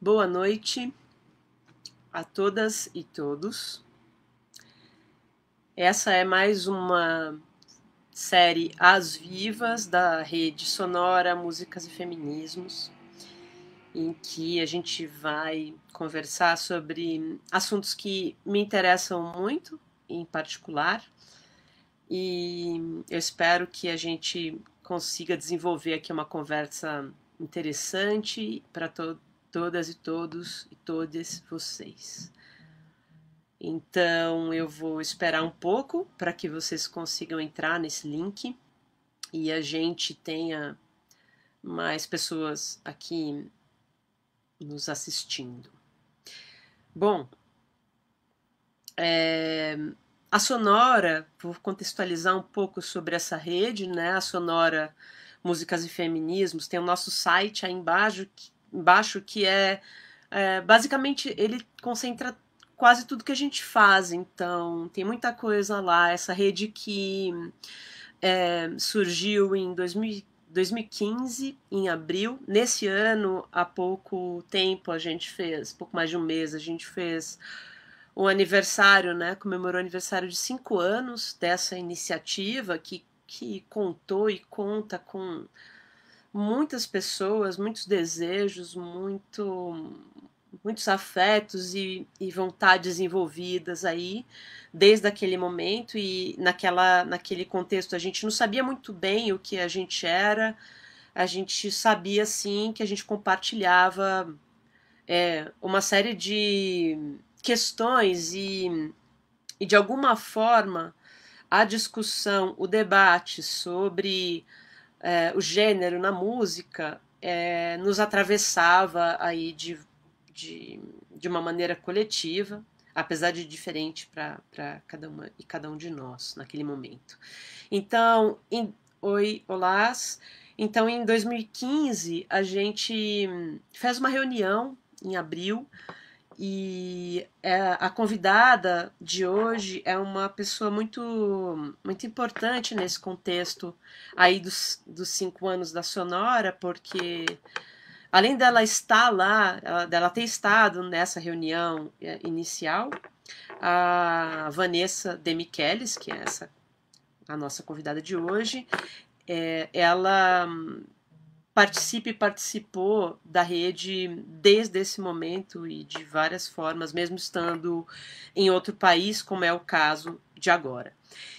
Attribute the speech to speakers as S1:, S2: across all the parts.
S1: Boa noite a todas e todos. Essa é mais uma série As Vivas da rede sonora Músicas e Feminismos, em que a gente vai conversar sobre assuntos que me interessam muito, em particular, e eu espero que a gente consiga desenvolver aqui uma conversa interessante para todos todas e todos e todas vocês. Então eu vou esperar um pouco para que vocês consigam entrar nesse link e a gente tenha mais pessoas aqui nos assistindo. Bom, é, a Sonora, vou contextualizar um pouco sobre essa rede, né? A Sonora Músicas e Feminismos tem o nosso site aí embaixo que embaixo, que é, é basicamente ele concentra quase tudo que a gente faz, então tem muita coisa lá. Essa rede que é, surgiu em 2000, 2015, em abril. Nesse ano, há pouco tempo, a gente fez, pouco mais de um mês, a gente fez um aniversário, né? Comemorou o aniversário de cinco anos dessa iniciativa que, que contou e conta com muitas pessoas, muitos desejos, muito, muitos afetos e, e, vontades envolvidas aí desde aquele momento e naquela, naquele contexto a gente não sabia muito bem o que a gente era, a gente sabia sim que a gente compartilhava é, uma série de questões e, e de alguma forma a discussão, o debate sobre é, o gênero na música é, nos atravessava aí de, de, de uma maneira coletiva, apesar de diferente para cada uma e cada um de nós naquele momento. Então, em, oi, olá. Então, em 2015, a gente fez uma reunião em abril e é, a convidada de hoje é uma pessoa muito, muito importante nesse contexto aí dos, dos cinco anos da Sonora, porque além dela estar lá, dela ter estado nessa reunião é, inicial, a Vanessa Demichelis, que é essa a nossa convidada de hoje, é, ela participe participou da rede desde esse momento e de várias formas, mesmo estando em outro país, como é o caso de agora.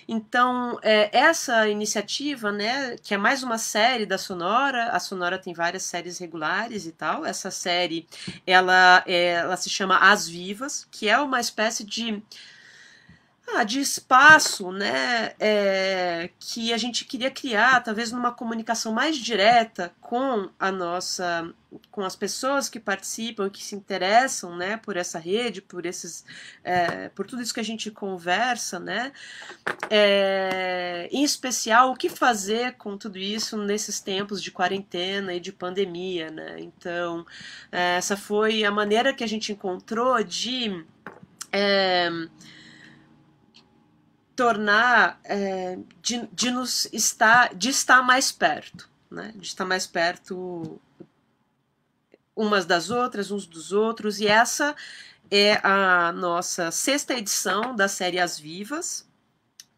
S1: Então, é, essa iniciativa, né, que é mais uma série da Sonora, a Sonora tem várias séries regulares e tal, essa série, ela, é, ela se chama As Vivas, que é uma espécie de ah, de espaço, né, é, que a gente queria criar, talvez numa comunicação mais direta com a nossa, com as pessoas que participam, que se interessam, né, por essa rede, por esses, é, por tudo isso que a gente conversa, né, é, em especial o que fazer com tudo isso nesses tempos de quarentena e de pandemia, né? Então é, essa foi a maneira que a gente encontrou de é, tornar, é, de, de nos estar, de estar mais perto, né? de estar mais perto umas das outras, uns dos outros, e essa é a nossa sexta edição da série As Vivas,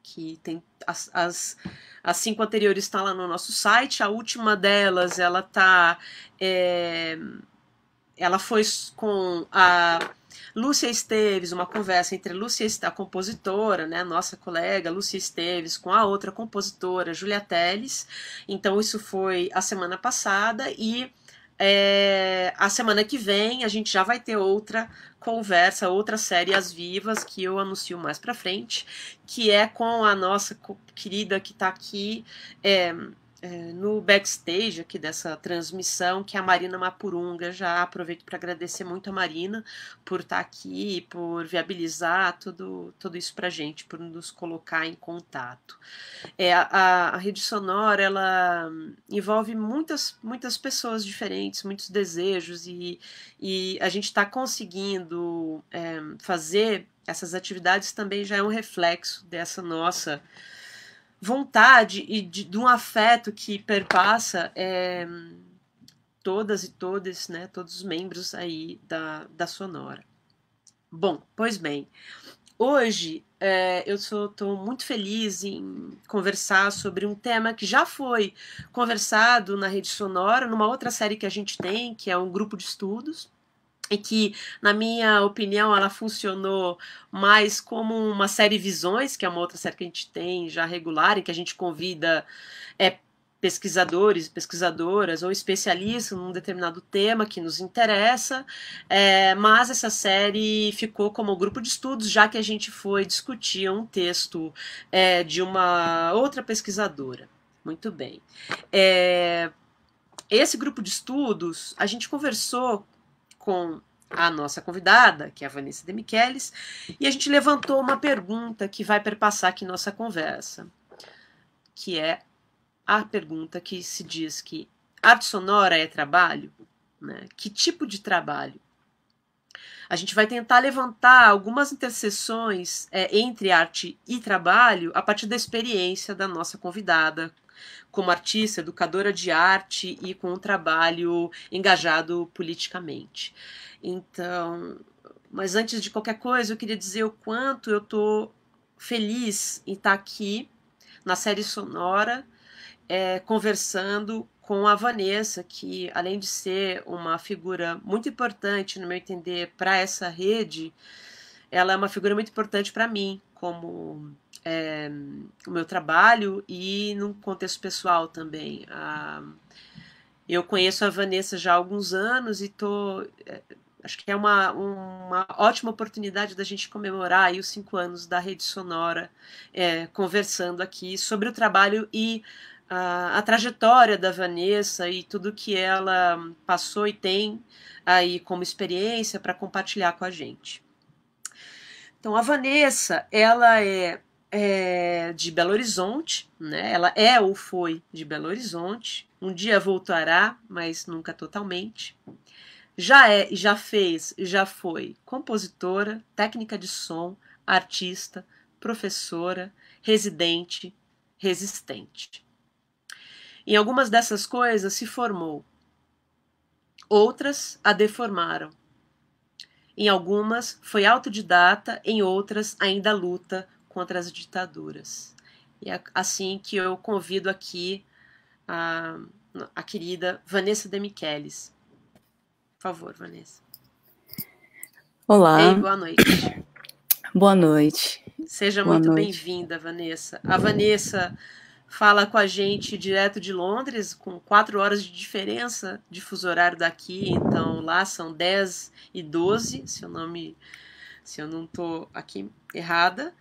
S1: que tem as, as, as cinco anteriores está lá no nosso site, a última delas ela tá é, ela foi com a Lúcia Esteves, uma conversa entre Lúcia, a compositora, né, nossa colega Lúcia Esteves, com a outra compositora, Julia Teles. Então, isso foi a semana passada e é, a semana que vem a gente já vai ter outra conversa, outra série às vivas que eu anuncio mais para frente, que é com a nossa querida que está aqui, é, é, no backstage aqui dessa transmissão, que é a Marina Mapurunga, já aproveito para agradecer muito a Marina por estar tá aqui, por viabilizar tudo, tudo isso para gente, por nos colocar em contato. É, a, a rede sonora ela envolve muitas, muitas pessoas diferentes, muitos desejos, e, e a gente está conseguindo é, fazer essas atividades também já é um reflexo dessa nossa vontade e de, de um afeto que perpassa é, todas e todos, né, todos os membros aí da, da Sonora. Bom, pois bem, hoje é, eu estou muito feliz em conversar sobre um tema que já foi conversado na Rede Sonora, numa outra série que a gente tem, que é um grupo de estudos, e é que, na minha opinião, ela funcionou mais como uma série Visões, que é uma outra série que a gente tem já regular, em que a gente convida é, pesquisadores, pesquisadoras ou especialistas num determinado tema que nos interessa, é, mas essa série ficou como grupo de estudos, já que a gente foi discutir um texto é, de uma outra pesquisadora. Muito bem. É, esse grupo de estudos, a gente conversou com a nossa convidada, que é a Vanessa de Michelis, e a gente levantou uma pergunta que vai perpassar aqui nossa conversa, que é a pergunta que se diz que arte sonora é trabalho? Né? Que tipo de trabalho? A gente vai tentar levantar algumas interseções é, entre arte e trabalho a partir da experiência da nossa convidada como artista, educadora de arte e com um trabalho engajado politicamente. Então, mas antes de qualquer coisa, eu queria dizer o quanto eu estou feliz em estar tá aqui na série sonora, é, conversando com a Vanessa, que além de ser uma figura muito importante, no meu entender, para essa rede, ela é uma figura muito importante para mim, como é, o meu trabalho e no contexto pessoal também. Ah, eu conheço a Vanessa já há alguns anos e tô, é, acho que é uma, uma ótima oportunidade da gente comemorar aí os cinco anos da Rede Sonora, é, conversando aqui sobre o trabalho e a, ah, a, trajetória da Vanessa e tudo que ela passou e tem aí como experiência para compartilhar com a gente. Então, a Vanessa, ela é é de Belo Horizonte, né? Ela é ou foi de Belo Horizonte. Um dia voltará, mas nunca totalmente. Já é, já fez, já foi compositora, técnica de som, artista, professora, residente, resistente. Em algumas dessas coisas se formou, outras a deformaram. Em algumas foi autodidata, em outras ainda luta contra as ditaduras. E é assim que eu convido aqui a, a querida Vanessa de Michelis. Por favor, Vanessa.
S2: Olá. Ei, boa
S1: noite.
S2: Boa noite. Seja boa muito
S1: bem-vinda, Vanessa. A Vanessa fala com a gente direto de Londres, com quatro horas de diferença de fuso horário daqui, então lá são 10 e 12, se eu não me, se eu não estou aqui errada.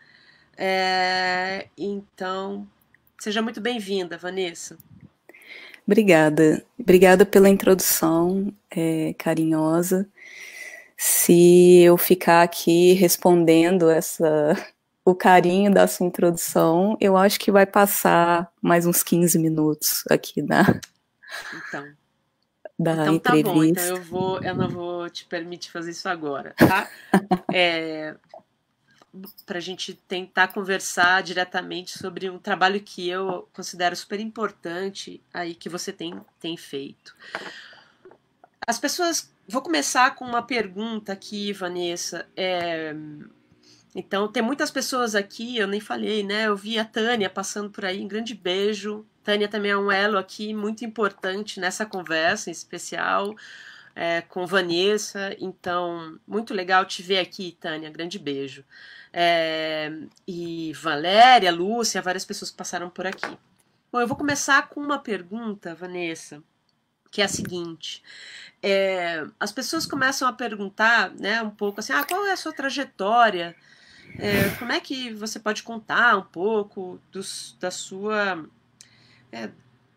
S1: É, então, seja muito bem-vinda, Vanessa.
S2: Obrigada. Obrigada pela introdução é, carinhosa. Se eu ficar aqui respondendo essa o carinho da sua introdução, eu acho que vai passar mais uns 15 minutos aqui na então, da então entrevista. tá bom, então eu,
S1: vou, eu não vou te permitir fazer isso agora, tá? é, para a gente tentar conversar diretamente sobre um trabalho que eu considero super importante aí que você tem, tem feito. As pessoas. Vou começar com uma pergunta aqui, Vanessa. É, então, tem muitas pessoas aqui, eu nem falei, né? Eu vi a Tânia passando por aí, um grande beijo. Tânia também é um elo aqui muito importante nessa conversa em especial. É, com Vanessa. Então, muito legal te ver aqui, Tânia. Grande beijo é, e Valéria, Lúcia, várias pessoas passaram por aqui. Bom, eu vou começar com uma pergunta, Vanessa, que é a seguinte. É, as pessoas começam a perguntar, né, um pouco assim, ah, qual é a sua trajetória? É, como é que você pode contar um pouco dos, da sua é,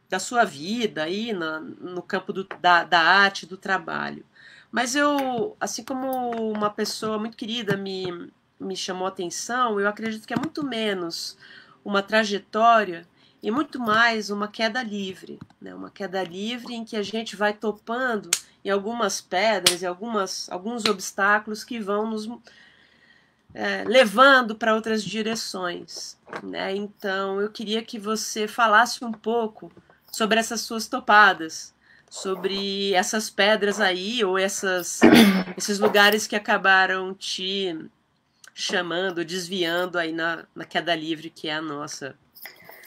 S1: da sua vida aí na, no campo do, da, da arte do trabalho mas eu assim como uma pessoa muito querida me me chamou a atenção, eu acredito que é muito menos uma trajetória e muito mais uma queda livre, né? uma queda livre em que a gente vai topando em algumas pedras e algumas, alguns obstáculos que vão nos é, levando para outras direções. Né? Então eu queria que você falasse um pouco sobre essas suas topadas, sobre essas pedras aí, ou essas, esses lugares que acabaram te chamando, desviando aí na, na queda livre, que é a nossa.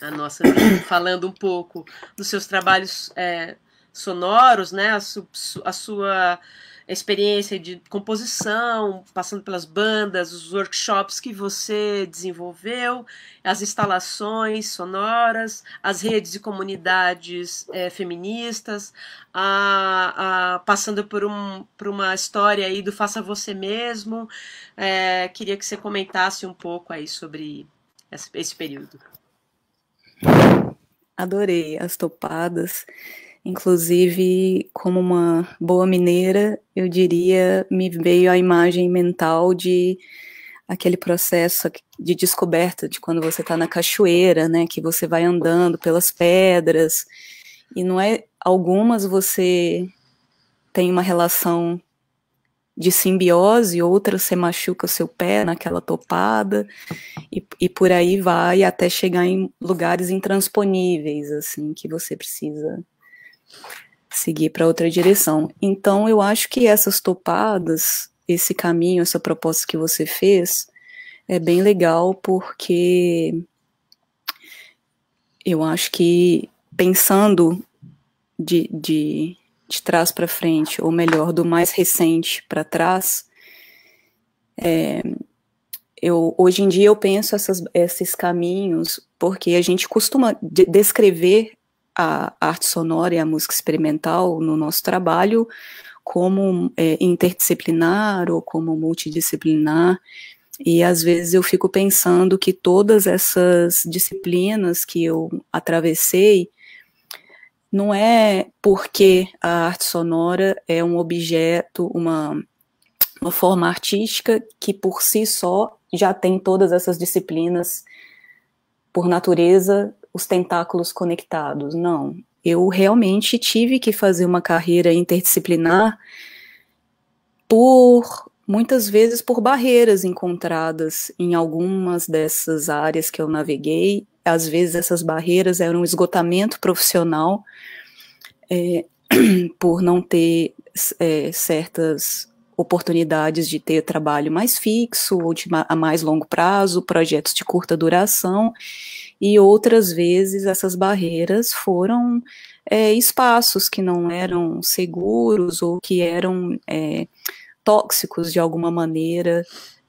S1: A nossa falando um pouco dos seus trabalhos é, sonoros, né? a, su, a sua a experiência de composição, passando pelas bandas, os workshops que você desenvolveu, as instalações sonoras, as redes e comunidades é, feministas, a, a, passando por, um, por uma história aí do faça você mesmo. É, queria que você comentasse um pouco aí sobre esse, esse período.
S2: Adorei as topadas. Inclusive, como uma boa mineira, eu diria, me veio a imagem mental de aquele processo de descoberta de quando você está na cachoeira, né, que você vai andando pelas pedras e não é algumas você tem uma relação de simbiose, outras você machuca o seu pé naquela topada e, e por aí vai até chegar em lugares intransponíveis, assim, que você precisa seguir para outra direção. Então, eu acho que essas topadas, esse caminho, essa proposta que você fez, é bem legal porque eu acho que pensando de, de, de trás para frente, ou melhor, do mais recente para trás, é, eu, hoje em dia eu penso essas, esses caminhos porque a gente costuma descrever a arte sonora e a música experimental no nosso trabalho como é, interdisciplinar ou como multidisciplinar. E às vezes eu fico pensando que todas essas disciplinas que eu atravessei não é porque a arte sonora é um objeto, uma, uma forma artística que por si só já tem todas essas disciplinas por natureza os tentáculos conectados. Não. Eu realmente tive que fazer uma carreira interdisciplinar por muitas vezes por barreiras encontradas em algumas dessas áreas que eu naveguei. Às vezes essas barreiras eram esgotamento profissional é, por não ter é, certas oportunidades de ter trabalho mais fixo ou de, a mais longo prazo, projetos de curta duração e outras vezes essas barreiras foram é, espaços que não eram seguros ou que eram é, tóxicos de alguma maneira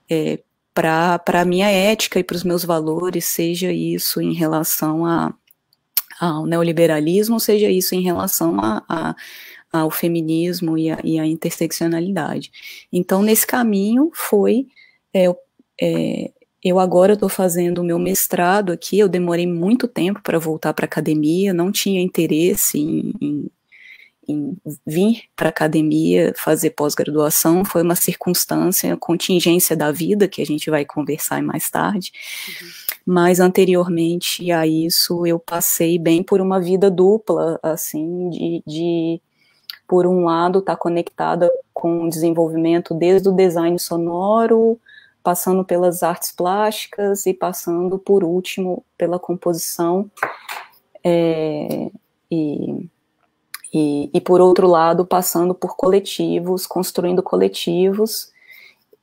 S2: é, para a minha ética e para os meus valores, seja isso em relação a, ao neoliberalismo, seja isso em relação a, a ao feminismo e a, e a, interseccionalidade. Então, nesse caminho foi é, é, eu agora estou fazendo o meu mestrado aqui, eu demorei muito tempo para voltar para a academia, não tinha interesse em, em, em vir para a academia fazer pós-graduação, foi uma circunstância, contingência da vida, que a gente vai conversar mais tarde. Uhum. Mas anteriormente a isso, eu passei bem por uma vida dupla, assim, de, de por um lado, estar tá conectada com o desenvolvimento desde o design sonoro passando pelas artes plásticas e passando, por último, pela composição. É, e, e, e, por outro lado, passando por coletivos, construindo coletivos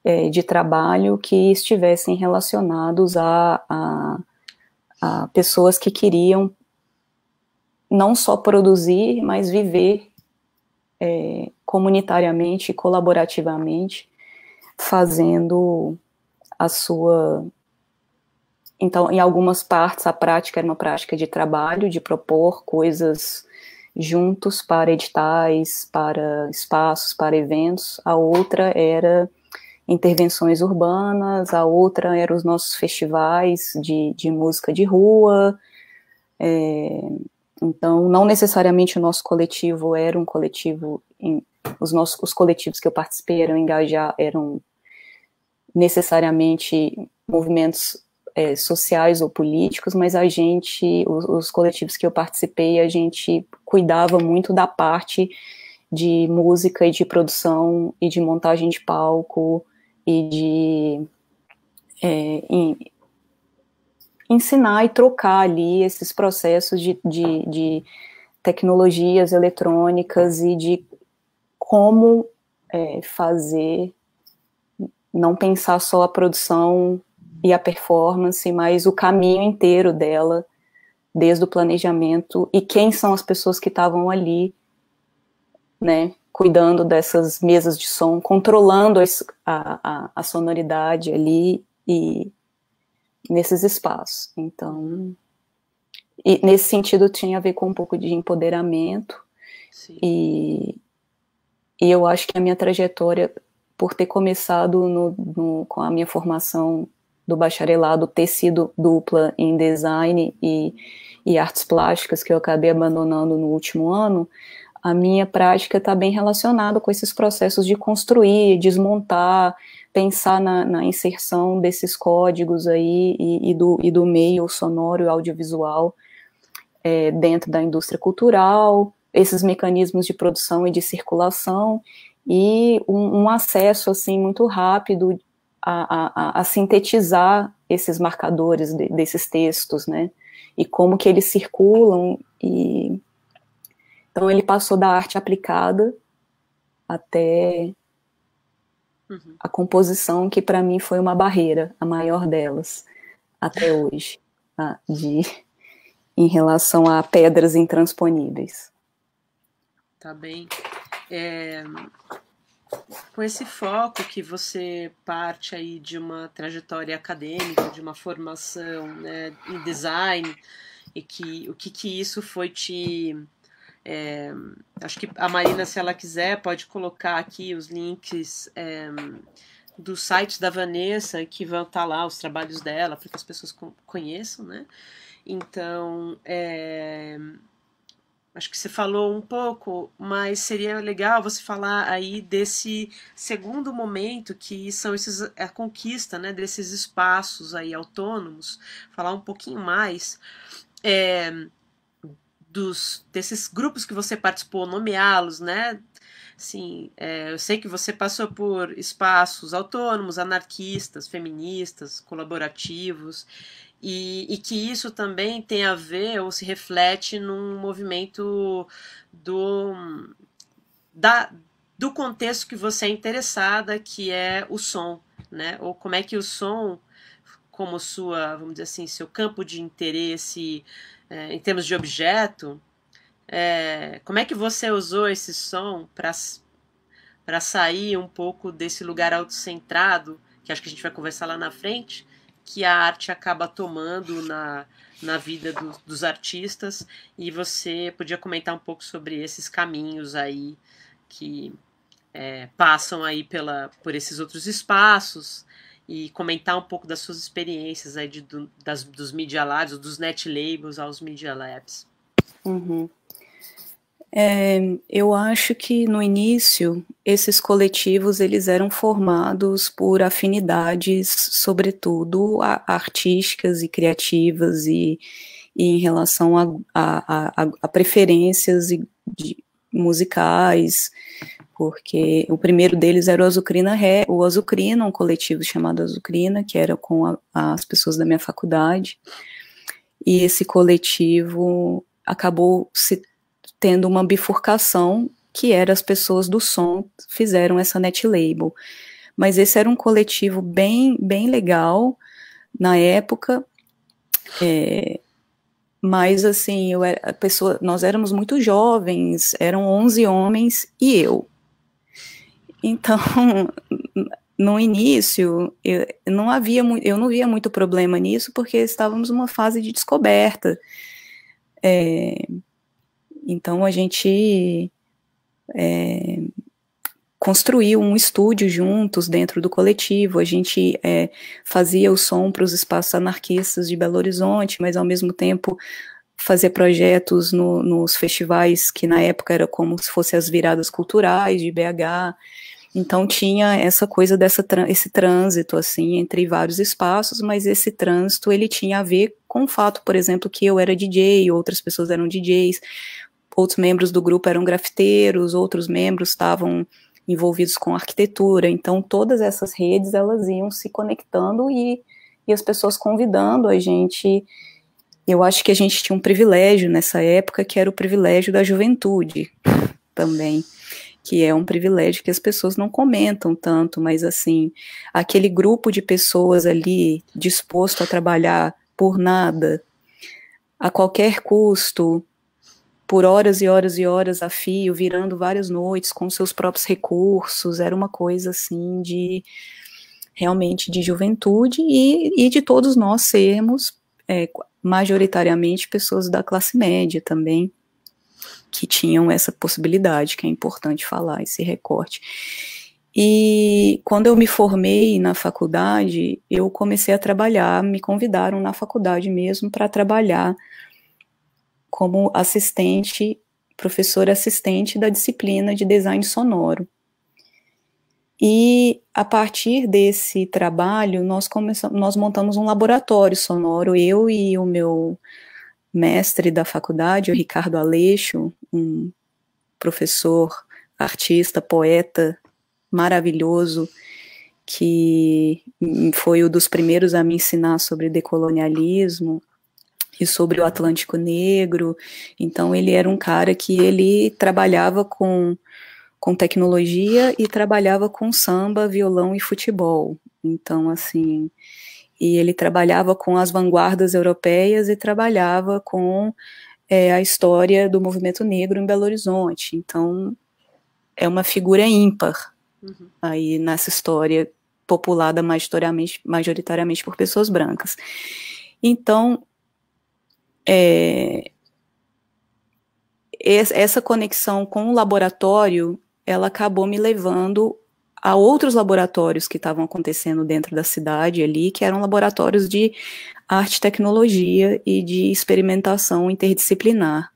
S2: é, de trabalho que estivessem relacionados a, a, a pessoas que queriam não só produzir, mas viver é, comunitariamente, colaborativamente, fazendo a sua. Então, em algumas partes, a prática era uma prática de trabalho, de propor coisas juntos para editais, para espaços, para eventos. A outra era intervenções urbanas, a outra eram os nossos festivais de, de música de rua. É, então, não necessariamente o nosso coletivo era um coletivo. Em, os, nossos, os coletivos que eu participei eram engajar, eram necessariamente movimentos é, sociais ou políticos, mas a gente, os, os, coletivos que eu participei, a gente cuidava muito da parte de música e de produção e de montagem de palco e de é, em, ensinar e trocar ali esses processos de, de, de tecnologias eletrônicas e de como é, fazer não pensar só a produção e a performance, mas o caminho inteiro dela, desde o planejamento e quem são as pessoas que estavam ali, né, cuidando dessas mesas de som, controlando a, a, a sonoridade ali e nesses espaços. Então, nesse sentido tinha a ver com um pouco de empoderamento Sim. e e eu acho que a minha trajetória por ter começado no, no, com a minha formação do bacharelado ter sido dupla em design e, e artes plásticas que eu acabei abandonando no último ano, a minha prática está bem relacionada com esses processos de construir, desmontar, pensar na, na inserção desses códigos aí e, e, do, e do meio sonoro e audiovisual é, dentro da indústria cultural, esses mecanismos de produção e de circulação e um, um acesso assim muito rápido a, a, a sintetizar esses marcadores de, desses textos, né? E como que eles circulam e então ele passou da arte aplicada até uhum. a composição que para mim foi uma barreira, a maior delas até hoje, tá? de em relação a pedras intransponíveis. Tá
S1: bem. É, com esse foco que você parte aí de uma trajetória acadêmica, de uma formação né, em design, e que o que, que isso foi te é, acho que a Marina, se ela quiser, pode colocar aqui os links é, do site da Vanessa, que vão estar tá lá os trabalhos dela, para que as pessoas conheçam, né? Então, é, Acho que você falou um pouco, mas seria legal você falar aí desse segundo momento que são esses a conquista, né, desses espaços aí autônomos. Falar um pouquinho mais é, dos desses grupos que você participou, nomeá-los, né? Sim, é, eh, eu sei que você passou por espaços autônomos, anarquistas, feministas, colaborativos. E, e que isso também tem a ver ou se reflete num movimento do, da, do contexto que você é interessada, que é o som, né? Ou como é que o som, como sua, vamos dizer assim, seu campo de interesse é, em termos de objeto, é, como é que você usou esse som para sair um pouco desse lugar autocentrado, que acho que a gente vai conversar lá na frente, que a arte acaba tomando na, na vida do, dos artistas. E você podia comentar um pouco sobre esses caminhos aí que é, passam aí pela, por esses outros espaços e comentar um pouco das suas experiências aí de, do, das, dos media labs, dos net labels aos media
S2: labs. Uhum. É, eu acho que no início esses coletivos eles eram formados por afinidades, sobretudo a, artísticas e criativas e, e em relação a, a, a preferências e, de, musicais, porque o primeiro deles era o Azucrina Ré, o Azucrina, um coletivo chamado Azucrina, que era com as pessoas da minha faculdade, e esse coletivo acabou se tendo uma bifurcação que era as pessoas do som fizeram essa net label. Mas esse era um coletivo bem, bem legal na época. É, mas assim, eu era, a pessoa, nós éramos muito jovens, eram 11 homens e eu. Então, no início, eu não havia eu não via muito problema nisso porque estávamos numa fase de descoberta. É, então a gente é, construiu um estúdio juntos dentro do coletivo. A gente é, fazia o som para os espaços anarquistas de Belo Horizonte, mas ao mesmo tempo fazer projetos no, nos festivais que na época era como se fossem as viradas culturais de BH. Então tinha essa coisa dessa esse trânsito assim entre vários espaços, mas esse trânsito ele tinha a ver com o fato, por exemplo, que eu era DJ, outras pessoas eram DJs, outros membros do grupo eram grafiteiros, outros membros estavam envolvidos com arquitetura. Então, todas essas redes elas iam se conectando e, e as pessoas convidando a gente. Eu acho que a gente tinha um privilégio nessa época, que era o privilégio da juventude também, que é um privilégio que as pessoas não comentam tanto, mas assim, aquele grupo de pessoas ali disposto a trabalhar por nada, a qualquer custo, por horas e horas e horas a fio, virando várias noites com seus próprios recursos, era uma coisa assim de realmente de juventude e, e de todos nós sermos é, majoritariamente pessoas da classe média também que tinham essa possibilidade, que é importante falar esse recorte. E quando eu me formei na faculdade, eu comecei a trabalhar, me convidaram na faculdade mesmo para trabalhar como assistente, professora assistente da disciplina de design sonoro. E a partir desse trabalho, nós, começamos, nós montamos um laboratório sonoro, eu e o meu mestre da faculdade, o Ricardo Aleixo, um professor, artista, poeta maravilhoso, que foi um dos primeiros a me ensinar sobre decolonialismo, e sobre o Atlântico Negro. Então ele era um cara que ele trabalhava com com tecnologia e trabalhava com samba, violão e futebol. Então assim, e ele trabalhava com as vanguardas europeias e trabalhava com é, a história do movimento negro em Belo Horizonte. Então é uma figura ímpar uhum. aí nessa história populada majoritariamente, majoritariamente por pessoas brancas. Então, é, essa conexão com o laboratório, ela acabou me levando a outros laboratórios que estavam acontecendo dentro da cidade ali, que eram laboratórios de arte, tecnologia e de experimentação interdisciplinar.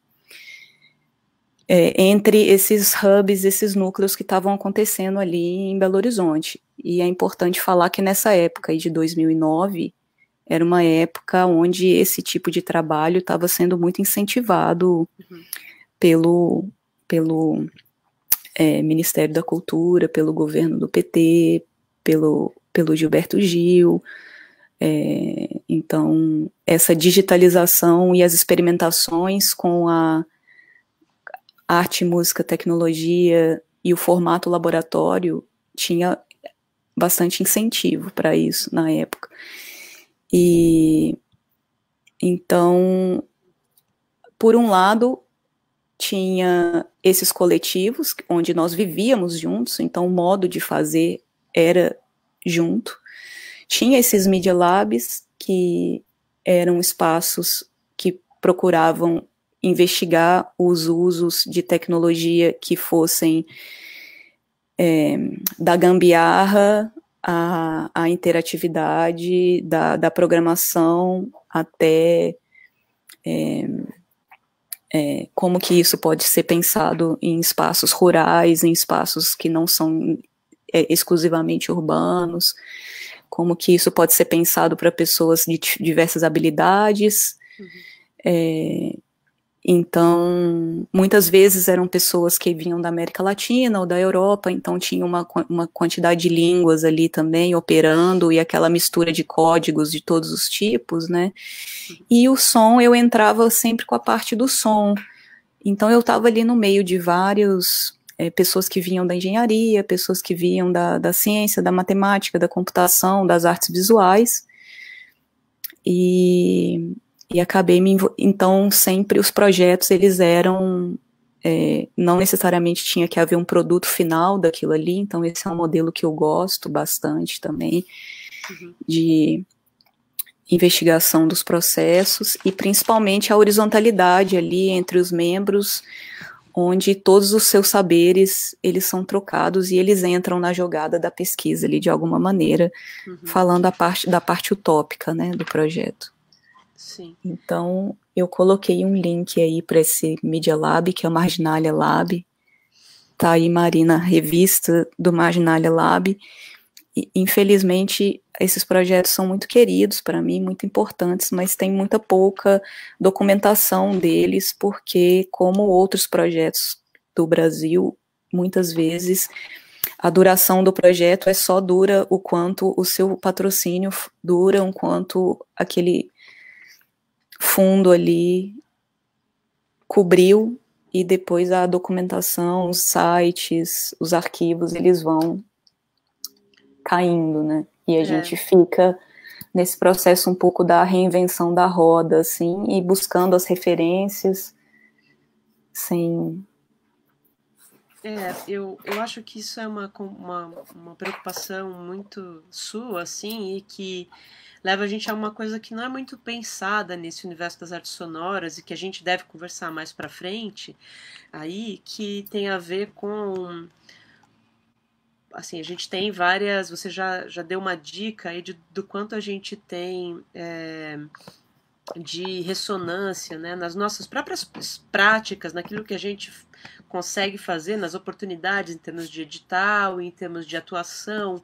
S2: É, entre esses hubs, esses núcleos que estavam acontecendo ali em Belo Horizonte. E é importante falar que nessa época de 2009, era uma época onde esse tipo de trabalho estava sendo muito incentivado uhum. pelo, pelo é, Ministério da Cultura, pelo governo do PT, pelo, pelo Gilberto Gil. É, então, essa digitalização e as experimentações com a arte, música, tecnologia e o formato laboratório tinha bastante incentivo para isso na época. E então, por um lado, tinha esses coletivos onde nós vivíamos juntos, então o modo de fazer era junto. Tinha esses media labs que eram espaços que procuravam investigar os usos de tecnologia que fossem é, da gambiarra a, a interatividade da, da programação até é, é, como que isso pode ser pensado em espaços rurais, em espaços que não são é, exclusivamente urbanos, como que isso pode ser pensado para pessoas de diversas habilidades, uhum. É, então, muitas vezes eram pessoas que vinham da América Latina ou da Europa, então tinha uma, uma quantidade de línguas ali também operando e aquela mistura de códigos de todos os tipos, né? E o som, eu entrava sempre com a parte do som. Então, eu estava ali no meio de vários. É, pessoas que vinham da engenharia, pessoas que vinham da, da ciência, da matemática, da computação, das artes visuais. E e acabei me então sempre os projetos eles eram é, não necessariamente tinha que haver um produto final daquilo ali então esse é um modelo que eu gosto bastante também uhum. de investigação dos processos e principalmente a horizontalidade ali entre os membros onde todos os seus saberes eles são trocados e eles entram na jogada da pesquisa ali de alguma maneira uhum. falando a parte da parte utópica né do projeto Sim. Então, eu coloquei um link aí para esse Media Lab, que é o Marginalia Lab. Tá aí, Marina, revista do Marginalia Lab. E, infelizmente, esses projetos são muito queridos para mim, muito importantes, mas tem muita pouca documentação deles, porque, como outros projetos do Brasil, muitas vezes a duração do projeto é só dura o quanto o seu patrocínio dura, o quanto aquele fundo ali cobriu e depois a documentação, os sites, os arquivos, eles vão caindo, né? E a é. gente fica nesse processo um pouco da reinvenção da roda, assim, e buscando as referências, sem.
S1: É, eu, eu acho que isso é uma, uma, uma preocupação muito sua, assim, e que leva a gente a uma coisa que não é muito pensada nesse universo das artes sonoras e que a gente deve conversar mais para frente, aí que tem a ver com assim a gente tem várias você já, já deu uma dica aí de, do quanto a gente tem é, de ressonância né, nas nossas próprias práticas, naquilo que a gente consegue fazer, nas oportunidades em termos de edital, em termos de atuação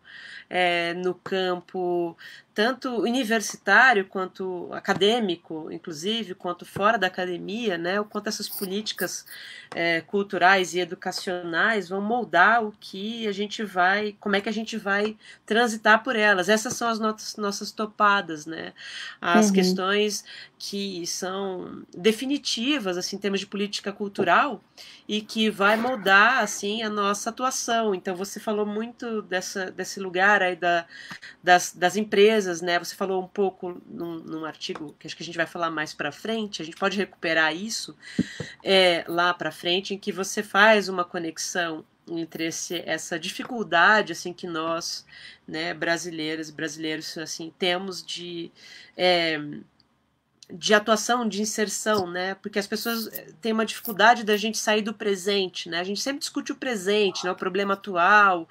S1: é, no campo tanto universitário quanto acadêmico, inclusive, quanto fora da academia, né, o quanto essas políticas é, culturais e educacionais vão moldar o que a gente vai, como é que a gente vai transitar por elas. Essas são as nossas, nossas topadas, né, as uhum. questões que são definitivas, assim, em termos de política cultural e que vai moldar assim a nossa atuação. Então você falou muito dessa, desse lugar aí da, das, das empresas, né? Você falou um pouco num, num artigo que acho que a gente vai falar mais para frente. A gente pode recuperar isso é, lá para frente, em que você faz uma conexão entre esse, essa dificuldade assim que nós, né, brasileiras, brasileiros assim temos de é, de atuação, de inserção, né? Porque as pessoas eh, têm uma dificuldade da gente sair do presente, né? A gente sempre discute o presente, né? O problema atual,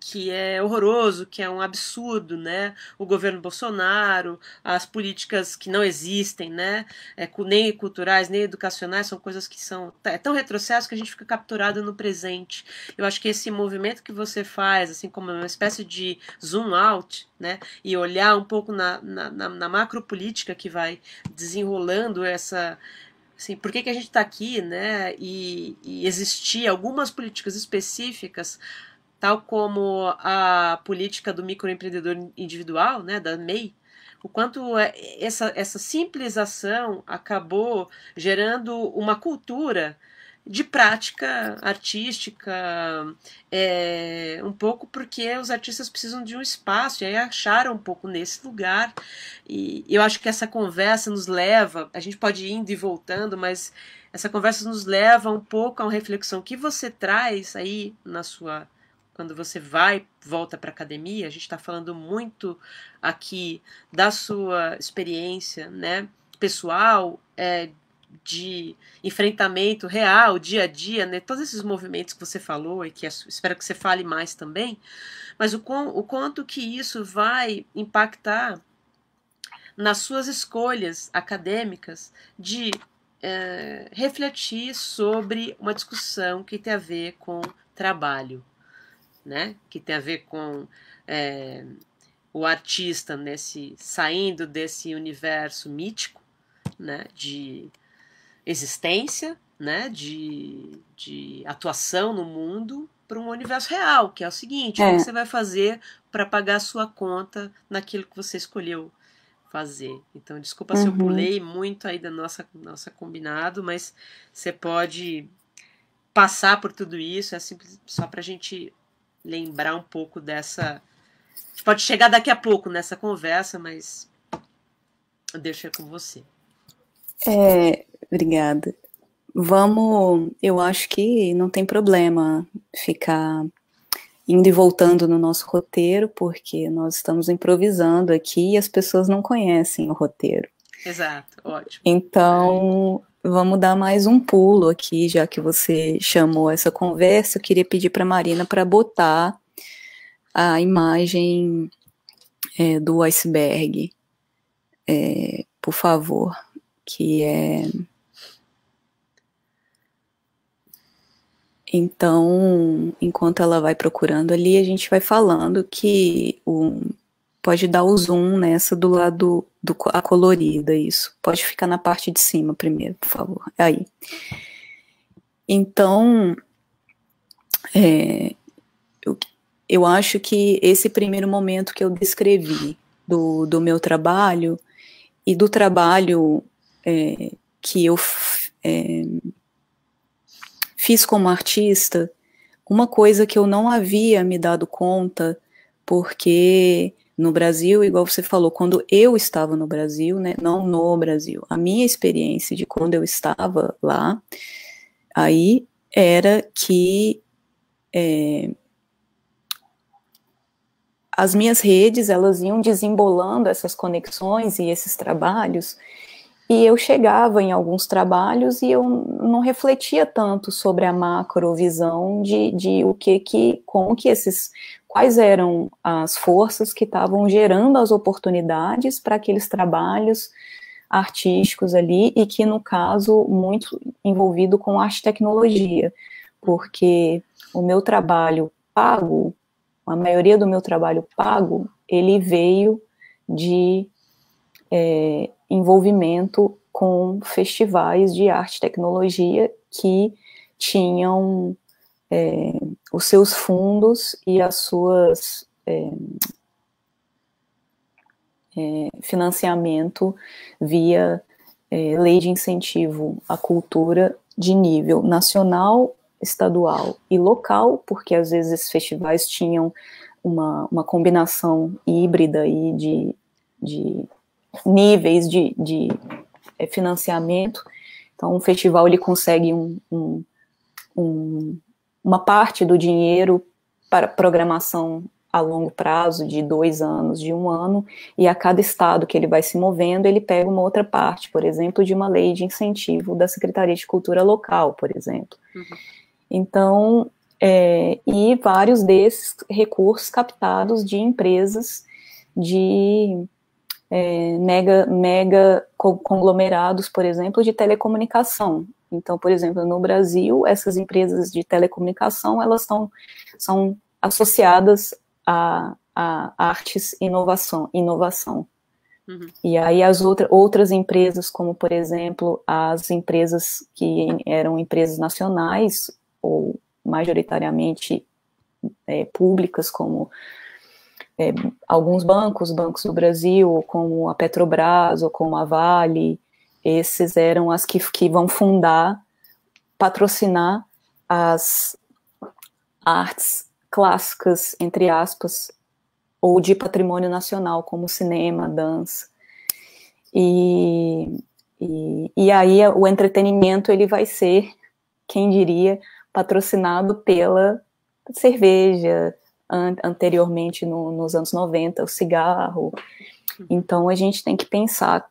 S1: que é horroroso, que é um absurdo, né? O governo Bolsonaro, as políticas que não existem, né? É, nem culturais, nem educacionais, são coisas que são tá, é tão retrocesso que a gente fica capturado no presente. Eu acho que esse movimento que você faz, assim como uma espécie de zoom out, né? E olhar um pouco na, na, na, na macro política que vai desenrolando essa assim, por que, que a gente está aqui, né? E, e existir algumas políticas específicas tal como a política do microempreendedor individual, né, da MEI, o quanto é, essa, essa simples ação acabou gerando uma cultura de prática artística, é, um pouco porque os artistas precisam de um espaço, e aí acharam um pouco nesse lugar. E eu acho que essa conversa nos leva, a gente pode ir indo e voltando, mas essa conversa nos leva um pouco a uma reflexão que você traz aí na sua quando você vai, volta para a academia, a gente está falando muito aqui da sua experiência né, pessoal, é, de enfrentamento real, dia a dia, né, todos esses movimentos que você falou e que é espero que você fale mais também, mas o, o quanto que isso vai impactar nas suas escolhas acadêmicas de é, refletir sobre uma discussão que tem a ver com trabalho né? Que tem a ver com é, o artista nesse saindo desse universo mítico, né? De existência, né? De, de atuação no mundo para um universo real, que é o seguinte: é. o que é. você vai fazer para pagar a sua conta naquilo que você escolheu fazer. Então, desculpa uhum. se eu uhum. pulei muito aí da nossa nossa combinado, mas você pode passar por tudo isso, é simples, só para a gente lembrar um pouco dessa. A gente pode chegar daqui a pouco nessa conversa, mas eu deixo com você.
S2: É, obrigada. Vamos, eu acho que não tem problema ficar indo e voltando no nosso roteiro, porque nós estamos improvisando aqui e as pessoas não conhecem o roteiro.
S1: Exato, ótimo.
S2: Então, Vamos dar mais um pulo aqui, já que você chamou essa conversa. Eu queria pedir para Marina para botar a imagem é, do iceberg, é, por favor, que é. Então, enquanto ela vai procurando ali, a gente vai falando que o pode dar o zoom nessa do lado do, a colorida, isso. Pode ficar na parte de cima primeiro, por favor. Aí. Então, é, eu, eu acho que esse primeiro momento que eu descrevi do, do meu trabalho e do trabalho é, que eu é, fiz como artista, uma coisa que eu não havia me dado conta, porque no Brasil, igual você falou, quando eu estava no Brasil, né, não no Brasil, a minha experiência de quando eu estava lá, aí era que é, as minhas redes elas iam desembolando essas conexões e esses trabalhos e eu chegava em alguns trabalhos e eu não refletia tanto sobre a macrovisão de, de o que que como que esses quais eram as forças que estavam gerando as oportunidades para aqueles trabalhos artísticos ali e que no caso muito envolvido com arte e tecnologia, porque o meu trabalho pago, a maioria do meu trabalho pago, ele veio de é, envolvimento com festivais de arte e tecnologia que tinham é, os seus fundos e as suas é, é, financiamento via é, lei de incentivo à cultura de nível nacional, estadual e local, porque às vezes esses festivais tinham uma, uma combinação híbrida aí de, de níveis de, de financiamento. Então, um festival ele consegue um, um, um uma parte do dinheiro para programação a longo prazo, de dois anos, de um ano, e a cada estado que ele vai se movendo, ele pega uma outra parte, por exemplo, de uma lei de incentivo da Secretaria de Cultura Local, por exemplo. Uhum. Então, é, e vários desses recursos captados de empresas de é, mega, mega conglomerados, por exemplo, de telecomunicação. Então, por exemplo, no Brasil, essas empresas de telecomunicação, elas tão, são associadas a, a artes e inovação. inovação. Uhum. E aí as outra, outras empresas, como por exemplo as empresas que eram empresas nacionais ou majoritariamente é, públicas, como é, alguns bancos, bancos do Brasil, como a Petrobras ou como a Vale, esses eram as que, que vão fundar, patrocinar as artes clássicas, entre aspas, ou de patrimônio nacional, como cinema, dança. E, e, e, aí o entretenimento ele vai ser, quem diria, patrocinado pela cerveja, an anteriormente no, nos anos 90, o cigarro. Então a gente tem que pensar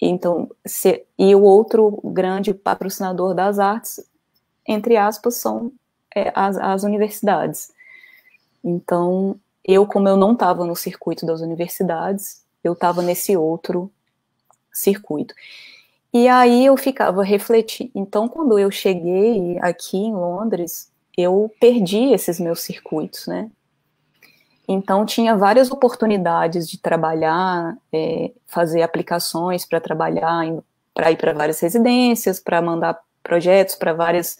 S2: então, se, e o outro grande patrocinador das artes, entre aspas, são é, as, as universidades. Então, eu, como eu não estava no circuito das universidades, eu estava nesse outro circuito. E aí eu ficava refletindo. Então, quando eu cheguei aqui em Londres, eu perdi esses meus circuitos, né? Então, tinha várias oportunidades de trabalhar, é, fazer aplicações para trabalhar, para ir para várias residências, para mandar projetos, para várias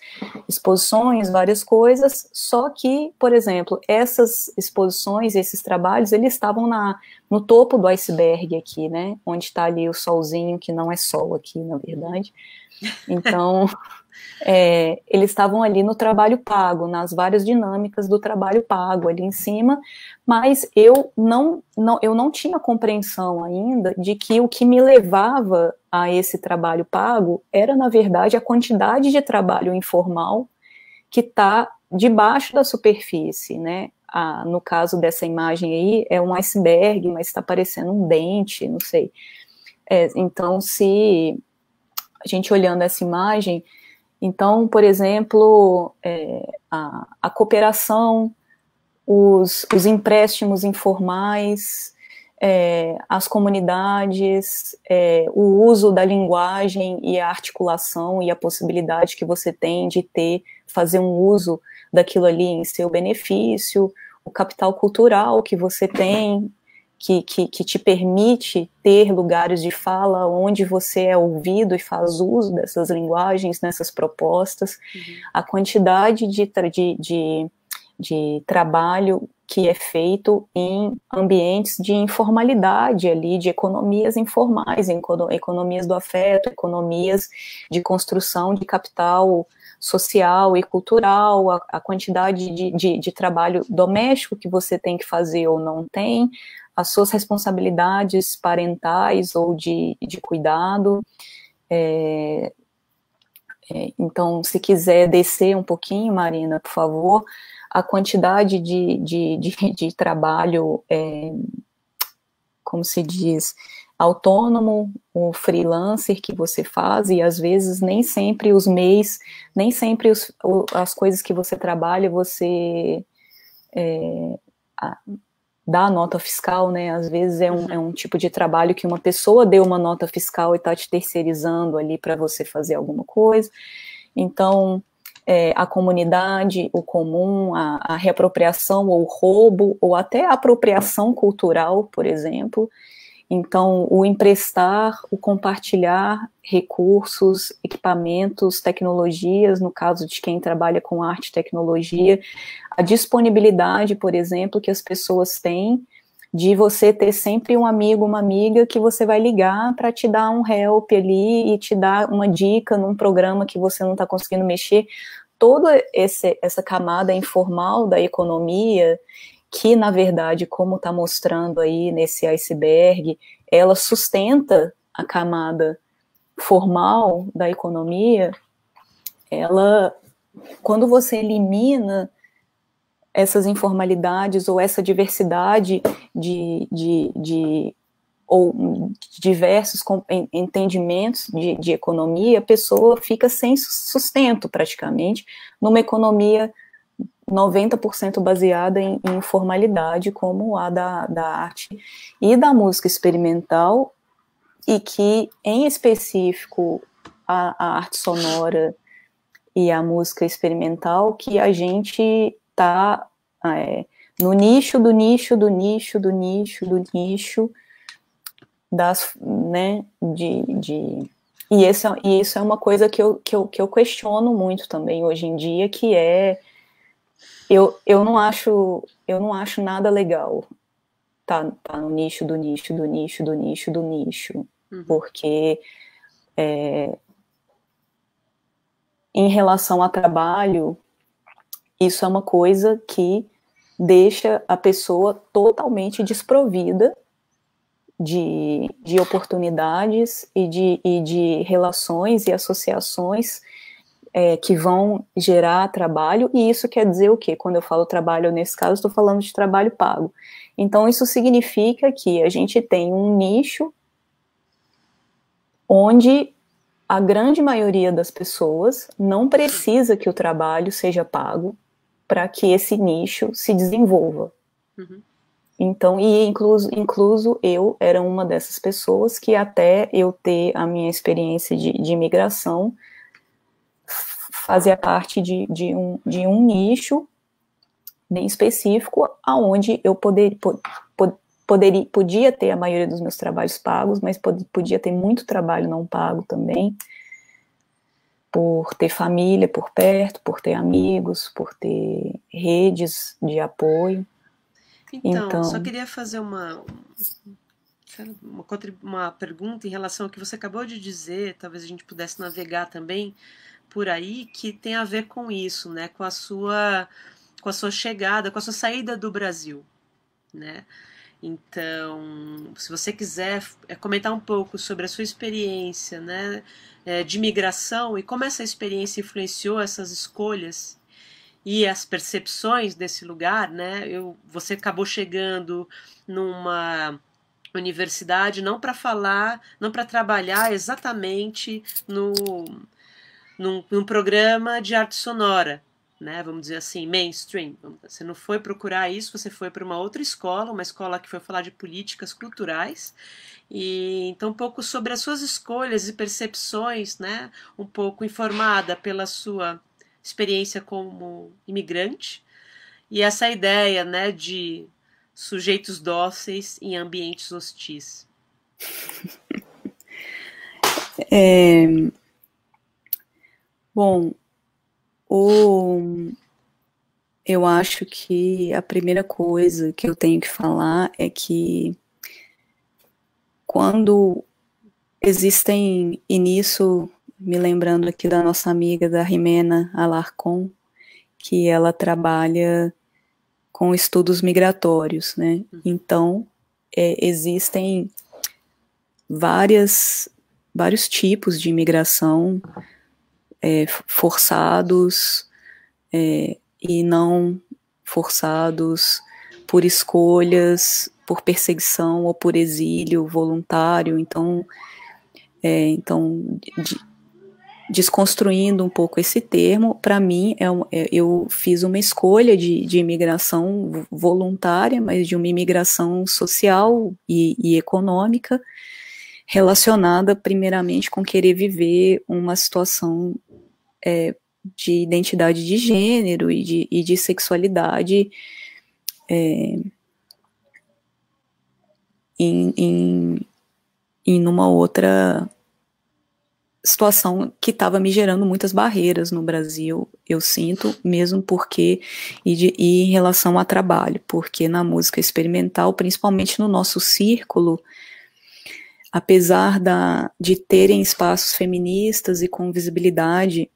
S2: exposições, várias coisas. Só que, por exemplo, essas exposições, esses trabalhos, eles estavam na, no topo do iceberg aqui, né? Onde está ali o solzinho, que não é sol aqui, na verdade. Então. é, eles estavam ali no trabalho pago, nas várias dinâmicas do trabalho pago ali em cima, mas eu não, não, eu não tinha compreensão ainda de que o que me levava a esse trabalho pago era, na verdade, a quantidade de trabalho informal que está debaixo da superfície, né? Ah, no caso dessa imagem aí, é um iceberg, mas está parecendo um dente, não sei. É, então, se a gente olhando essa imagem, então, por exemplo, é, a, a, cooperação, os, os empréstimos informais, é, as comunidades, é, o uso da linguagem e a articulação e a possibilidade que você tem de ter, fazer um uso daquilo ali em seu benefício, o capital cultural que você tem que, que, que, te permite ter lugares de fala onde você é ouvido e faz uso dessas linguagens, nessas propostas, uhum. a quantidade de, de, de, de, trabalho que é feito em ambientes de informalidade ali, de economias informais, economias do afeto, economias de construção de capital social e cultural, a, a quantidade de, de, de, trabalho doméstico que você tem que fazer ou não tem, as suas responsabilidades parentais ou de, de cuidado. É, é, então, se quiser descer um pouquinho, Marina, por favor, a quantidade de, de, de, de trabalho, é, como se diz, autônomo, o freelancer que você faz, e às vezes nem sempre os mês, nem sempre os, as coisas que você trabalha, você. É, a, dar nota fiscal, né? Às vezes é um, uhum. é um tipo de trabalho que uma pessoa deu uma nota fiscal e está te terceirizando ali para você fazer alguma coisa. Então, é, a comunidade, o comum, a, a reapropriação ou roubo, ou até apropriação cultural, por exemplo, então, o emprestar, o compartilhar recursos, equipamentos, tecnologias, no caso de quem trabalha com arte e tecnologia, a disponibilidade, por exemplo, que as pessoas têm de você ter sempre um amigo, uma amiga que você vai ligar para te dar um help ali e te dar uma dica num programa que você não está conseguindo mexer. Toda esse, essa camada informal da economia que, na verdade, como está mostrando aí nesse iceberg, ela sustenta a camada formal da economia, ela, quando você elimina essas informalidades ou essa diversidade de, de, de ou diversos entendimentos de, de, economia, a pessoa fica sem sustento praticamente numa economia 90% baseada em, em, formalidade, como a da, da arte e da música experimental, e que, em específico, a, a arte sonora e a música experimental, que a gente está é, no nicho do nicho do nicho do nicho do nicho das, né, de, de e, esse, é, e isso é uma coisa que eu, que, eu, que eu questiono muito também hoje em dia, que é eu, eu não acho eu não acho nada legal tá, tá no nicho do nicho do nicho do nicho do nicho uhum. porque é, em relação a trabalho isso é uma coisa que deixa a pessoa totalmente desprovida de, de oportunidades e de, e de relações e associações é, que vão gerar trabalho, e isso quer dizer o quê? Quando eu falo trabalho, nesse caso, estou falando de trabalho pago. Então, isso significa que a gente tem um nicho onde a grande maioria das pessoas não precisa que o trabalho seja pago para que esse nicho se desenvolva. Uhum. Então, e incluso, incluso eu era uma dessas pessoas que até eu ter a minha experiência de, de imigração, fazia parte de, de, um, de um nicho bem específico, aonde eu poder, pod, poderia, podia ter a maioria dos meus trabalhos pagos, mas pod, podia ter muito trabalho não pago também, por ter família por perto, por ter amigos, por ter redes de apoio. Então, então só queria
S1: fazer uma, uma, uma pergunta em relação ao que você acabou de dizer, talvez a gente pudesse navegar também por aí que tem a ver com isso, né? Com a sua com a sua chegada, com a sua saída do Brasil, né? Então, se você quiser é, comentar um pouco sobre a sua experiência né, é, de migração e como essa experiência influenciou essas escolhas e as percepções desse lugar, né? Eu, você acabou chegando numa universidade não para falar, não para trabalhar exatamente no, num, num programa de arte sonora, né, vamos dizer assim, mainstream. Você não foi procurar isso, você foi para uma outra escola, uma escola que foi falar de políticas culturais, e então um pouco sobre as suas escolhas e percepções, né, um pouco informada pela sua experiência como imigrante, e essa ideia, né, de sujeitos dóceis em ambientes hostis.
S2: é, Bom, o... eu acho que a primeira coisa que eu tenho que falar é que quando existem, e nisso me lembrando aqui da nossa amiga da Rimena Alarcon, que ela trabalha com estudos migratórios, né? Uhum. Então, é, existem várias, vários tipos de imigração, é, forçados é, e não forçados por escolhas, por perseguição ou por exílio voluntário. Então, é, então de, desconstruindo um pouco esse termo, para mim, é, é, eu fiz uma escolha de, de, imigração voluntária, mas de uma imigração social e, e, econômica, relacionada primeiramente com querer viver uma situação é, de identidade de gênero e de, e de sexualidade é, em, em, em numa outra situação que estava me gerando muitas barreiras no Brasil, eu sinto, mesmo porque, e, de, e, em relação a trabalho, porque na música experimental, principalmente no nosso círculo, apesar da, de terem espaços feministas e com visibilidade,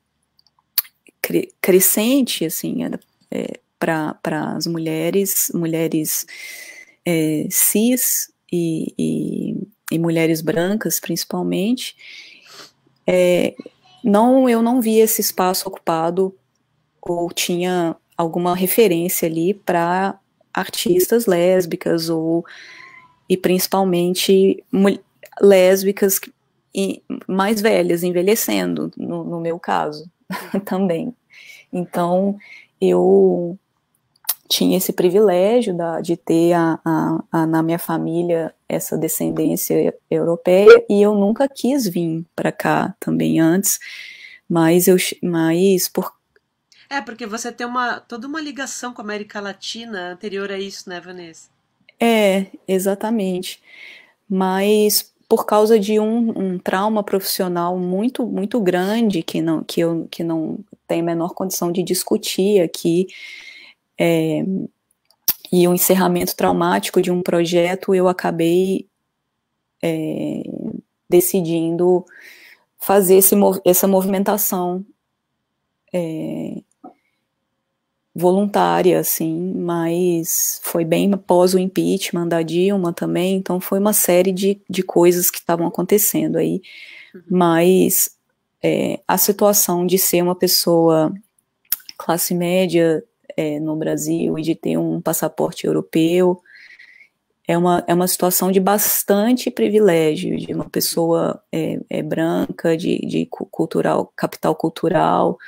S2: cre crescente, assim, é, é para as mulheres, mulheres é, cis e, e, e, mulheres brancas, principalmente, é, não, eu não vi esse espaço ocupado ou tinha alguma referência ali para artistas lésbicas ou e principalmente lésbicas mais velhas envelhecendo no, no meu caso também. Então, eu tinha esse privilégio da, de ter a, a, a, na minha família essa descendência europeia e eu nunca quis vir para cá também antes, mas eu mas por
S1: é porque você tem uma toda uma ligação com a América Latina anterior a isso, né, Vanessa?
S2: É, exatamente. Mas por causa de um, um, trauma profissional muito muito grande que não que eu que não tem a menor condição de discutir aqui é, e o um encerramento traumático de um projeto eu acabei é, decidindo fazer esse, essa movimentação é, voluntária, assim, mas foi bem após o impeachment da Dilma também, então foi uma série de, de coisas que estavam acontecendo aí, uhum. mas é, a situação de ser uma pessoa classe média é, no Brasil e de ter um passaporte europeu é uma, é uma situação de bastante privilégio, de uma pessoa é, é branca, de, de cultural, capital cultural,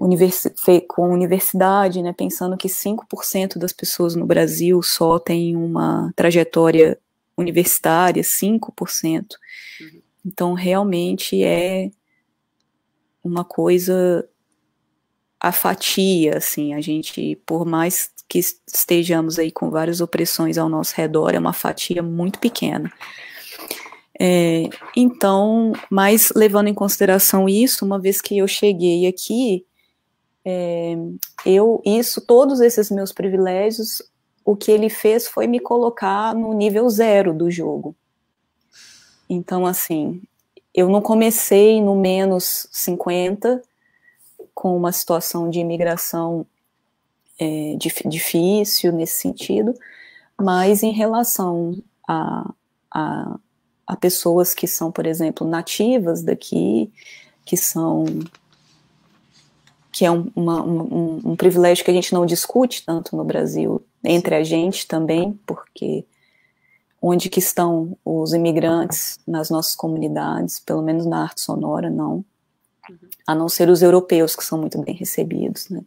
S2: universi com universidade, né, pensando que 5% das pessoas no Brasil só tem uma trajetória universitária, 5%. Uhum. Então, realmente é uma coisa a fatia, assim, a gente, por mais que estejamos aí com várias opressões ao nosso redor, é uma fatia muito pequena. É, então, mas levando em consideração isso, uma vez que eu cheguei aqui, é, eu, isso, todos esses meus privilégios, o que ele fez foi me colocar no nível zero do jogo. Então, assim, eu não comecei no menos 50, com uma situação de imigração é, difícil nesse sentido, mas em relação a, a, a pessoas que são, por exemplo, nativas daqui, que são que é um, uma, um, um, privilégio que a gente não discute tanto no Brasil, entre a gente também, porque onde que estão os imigrantes nas nossas comunidades, pelo menos na arte sonora, não. Uhum. A não ser os europeus, que são muito bem recebidos, né?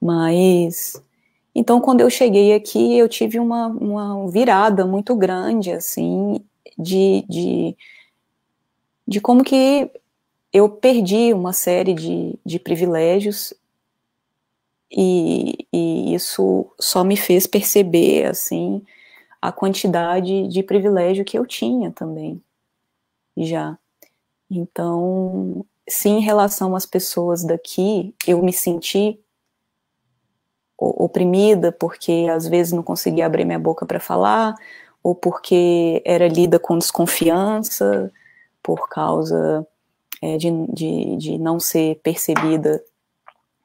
S2: Mas... Então, quando eu cheguei aqui, eu tive uma, uma virada muito grande, assim, de, de, de como que eu perdi uma série de, de privilégios e, e, isso só me fez perceber assim a quantidade de privilégio que eu tinha também já então se em relação às pessoas daqui eu me senti oprimida porque às vezes não conseguia abrir minha boca para falar ou porque era lida com desconfiança por causa é, de, de, de não ser percebida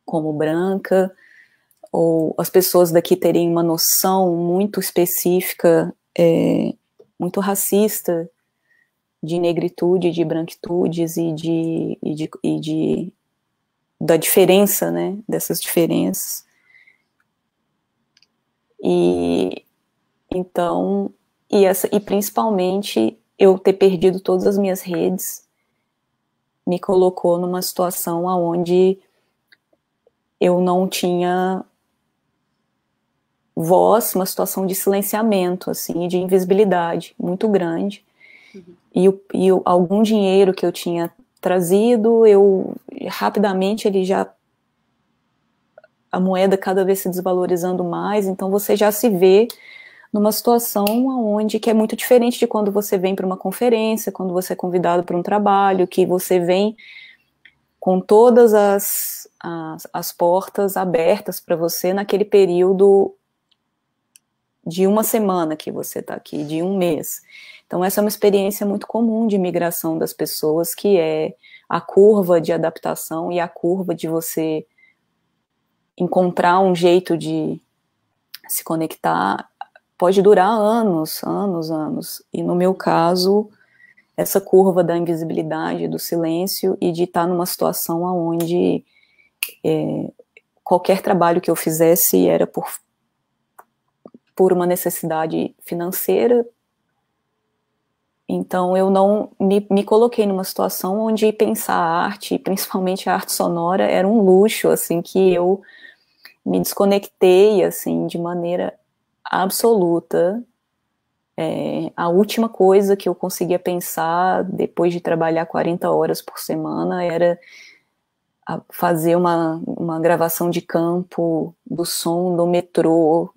S2: como branca, ou as pessoas daqui terem uma noção muito específica, é, muito racista de negritude, de branquitudes e de, e de, e de da diferença, né, dessas diferenças. E então, e, essa, e principalmente eu ter perdido todas as minhas redes me colocou numa situação aonde eu não tinha voz, uma situação de silenciamento, assim, de invisibilidade muito grande. Uhum. E, o, e o, algum dinheiro que eu tinha trazido, eu rapidamente ele já a moeda cada vez se desvalorizando mais, então você já se vê numa situação onde que é muito diferente de quando você vem para uma conferência, quando você é convidado para um trabalho, que você vem com todas as, as, as portas abertas para você naquele período de uma semana que você está aqui, de um mês. Então, essa é uma experiência muito comum de migração das pessoas, que é a curva de adaptação e a curva de você encontrar um jeito de se conectar pode durar anos, anos, anos. E no meu caso, essa curva da invisibilidade, do silêncio e de estar numa situação onde é, qualquer trabalho que eu fizesse era por, por uma necessidade financeira. Então eu não me, me coloquei numa situação onde pensar a arte, principalmente a arte sonora, era um luxo assim que eu me desconectei assim de maneira absoluta. É, a última coisa que eu conseguia pensar depois de trabalhar 40 horas por semana era fazer uma, uma gravação de campo do som do metrô.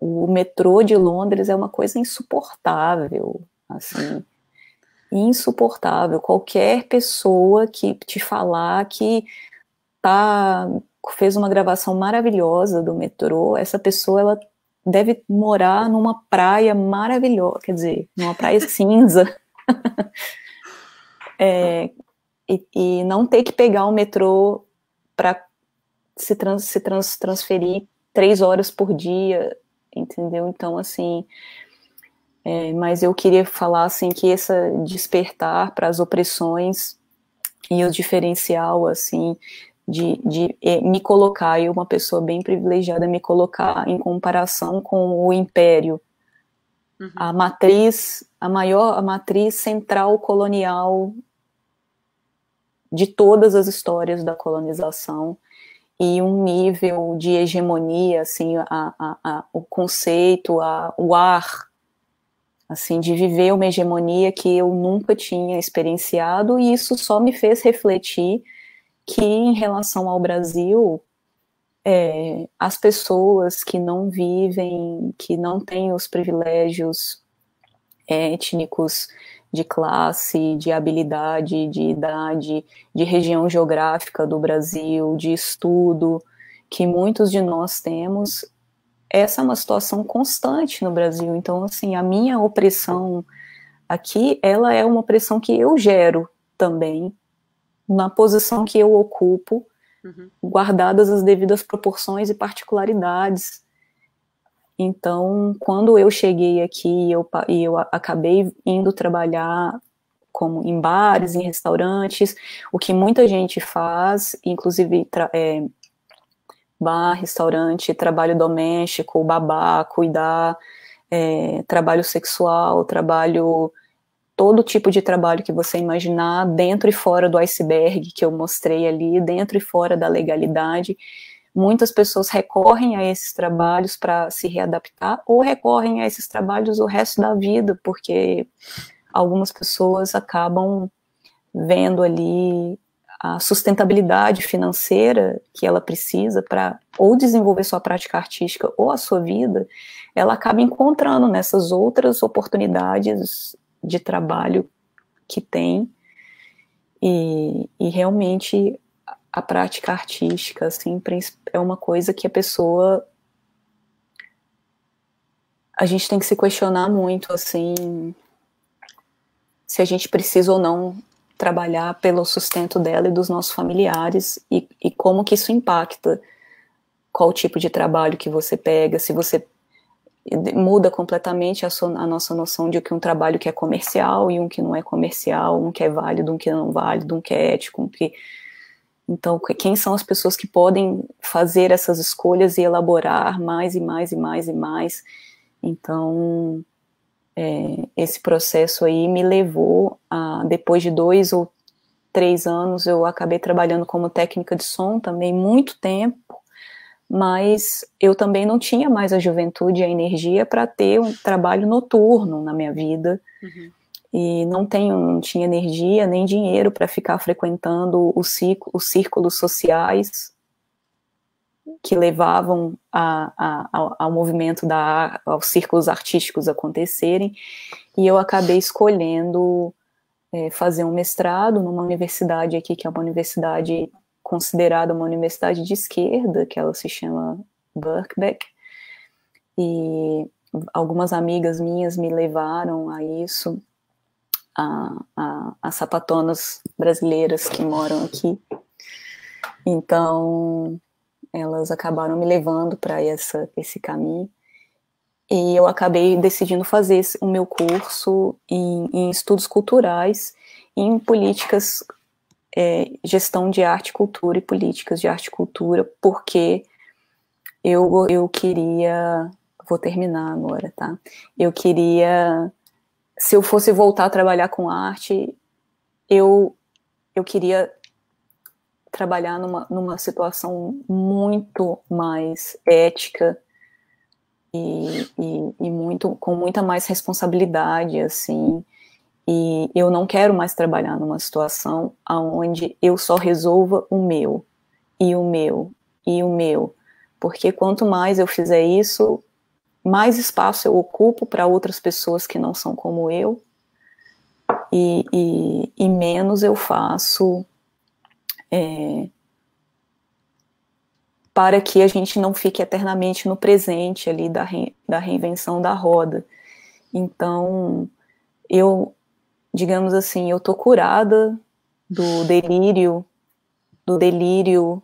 S2: O metrô de Londres é uma coisa insuportável, assim, insuportável. Qualquer pessoa que te falar que tá fez uma gravação maravilhosa do metrô, essa pessoa ela deve morar numa praia maravilhosa, quer dizer, numa praia cinza. é, e, e, não ter que pegar o metrô para se, trans, se trans, transferir três horas por dia, entendeu? Então, assim. É, mas eu queria falar assim que esse despertar para as opressões e o diferencial assim de, de eh, me colocar, eu, uma pessoa bem privilegiada, me colocar em comparação com o império, uhum. a matriz, a maior, a matriz central colonial de todas as histórias da colonização e um nível de hegemonia, assim, a, a, a, o conceito, o ar, assim, de viver uma hegemonia que eu nunca tinha experienciado e isso só me fez refletir que em relação ao Brasil, é, as pessoas que não vivem, que não têm os privilégios é, étnicos, de classe, de habilidade, de idade, de região geográfica do Brasil, de estudo, que muitos de nós temos, essa é uma situação constante no Brasil. Então, assim, a minha opressão aqui, ela é uma opressão que eu gero também, na posição que eu ocupo, uhum. guardadas as devidas proporções e particularidades. Então, quando eu cheguei aqui eu, e eu acabei indo trabalhar como em bares, em restaurantes, o que muita gente faz, inclusive é, bar, restaurante, trabalho doméstico, babá, cuidar, é, trabalho sexual, trabalho todo tipo de trabalho que você imaginar, dentro e fora do iceberg que eu mostrei ali, dentro e fora da legalidade. Muitas pessoas recorrem a esses trabalhos para se readaptar, ou recorrem a esses trabalhos o resto da vida, porque algumas pessoas acabam vendo ali a sustentabilidade financeira que ela precisa para ou desenvolver sua prática artística ou a sua vida, ela acaba encontrando nessas outras oportunidades de trabalho que tem e, e realmente a prática artística assim é uma coisa que a pessoa a gente tem que se questionar muito assim se a gente precisa ou não trabalhar pelo sustento dela e dos nossos familiares e, e como que isso impacta qual tipo de trabalho que você pega se você muda completamente a, so, a, nossa noção de que um trabalho que é comercial e um que não é comercial, um que é válido, um que não é válido, um que é ético, um que então quem são as pessoas que podem fazer essas escolhas e elaborar mais e mais e mais e mais então é, esse processo aí me levou a depois de dois ou três anos eu acabei trabalhando como técnica de som também muito tempo mas eu também não tinha mais a juventude e a energia para ter um trabalho noturno na minha vida. Uhum. E não, tenho, não tinha energia nem dinheiro para ficar frequentando o ciclo, os círculos sociais que levavam a, a, ao, movimento, da, aos círculos artísticos acontecerem. E eu acabei escolhendo é, fazer um mestrado numa universidade aqui, que é uma universidade considerada uma universidade de esquerda, que ela se chama Birkbeck, e algumas amigas minhas me levaram a isso, a, a, a sapatonas brasileiras que moram aqui. Então, elas acabaram me levando para esse caminho. E eu acabei decidindo fazer o meu curso em, em estudos culturais, em políticas é, gestão de arte, cultura e políticas de arte e cultura, porque eu, eu queria. Vou terminar agora, tá? Eu queria. Se eu fosse voltar a trabalhar com arte, eu, eu queria trabalhar numa, numa situação muito mais ética e, e, e muito com muita mais responsabilidade, assim. E eu não quero mais trabalhar numa situação aonde eu só resolva o meu, e o meu, e o meu. Porque quanto mais eu fizer isso, mais espaço eu ocupo para outras pessoas que não são como eu, e, e, e menos eu faço é, para que a gente não fique eternamente no presente ali da, re, da reinvenção da roda. Então, eu digamos assim, eu tô curada do delírio, do delírio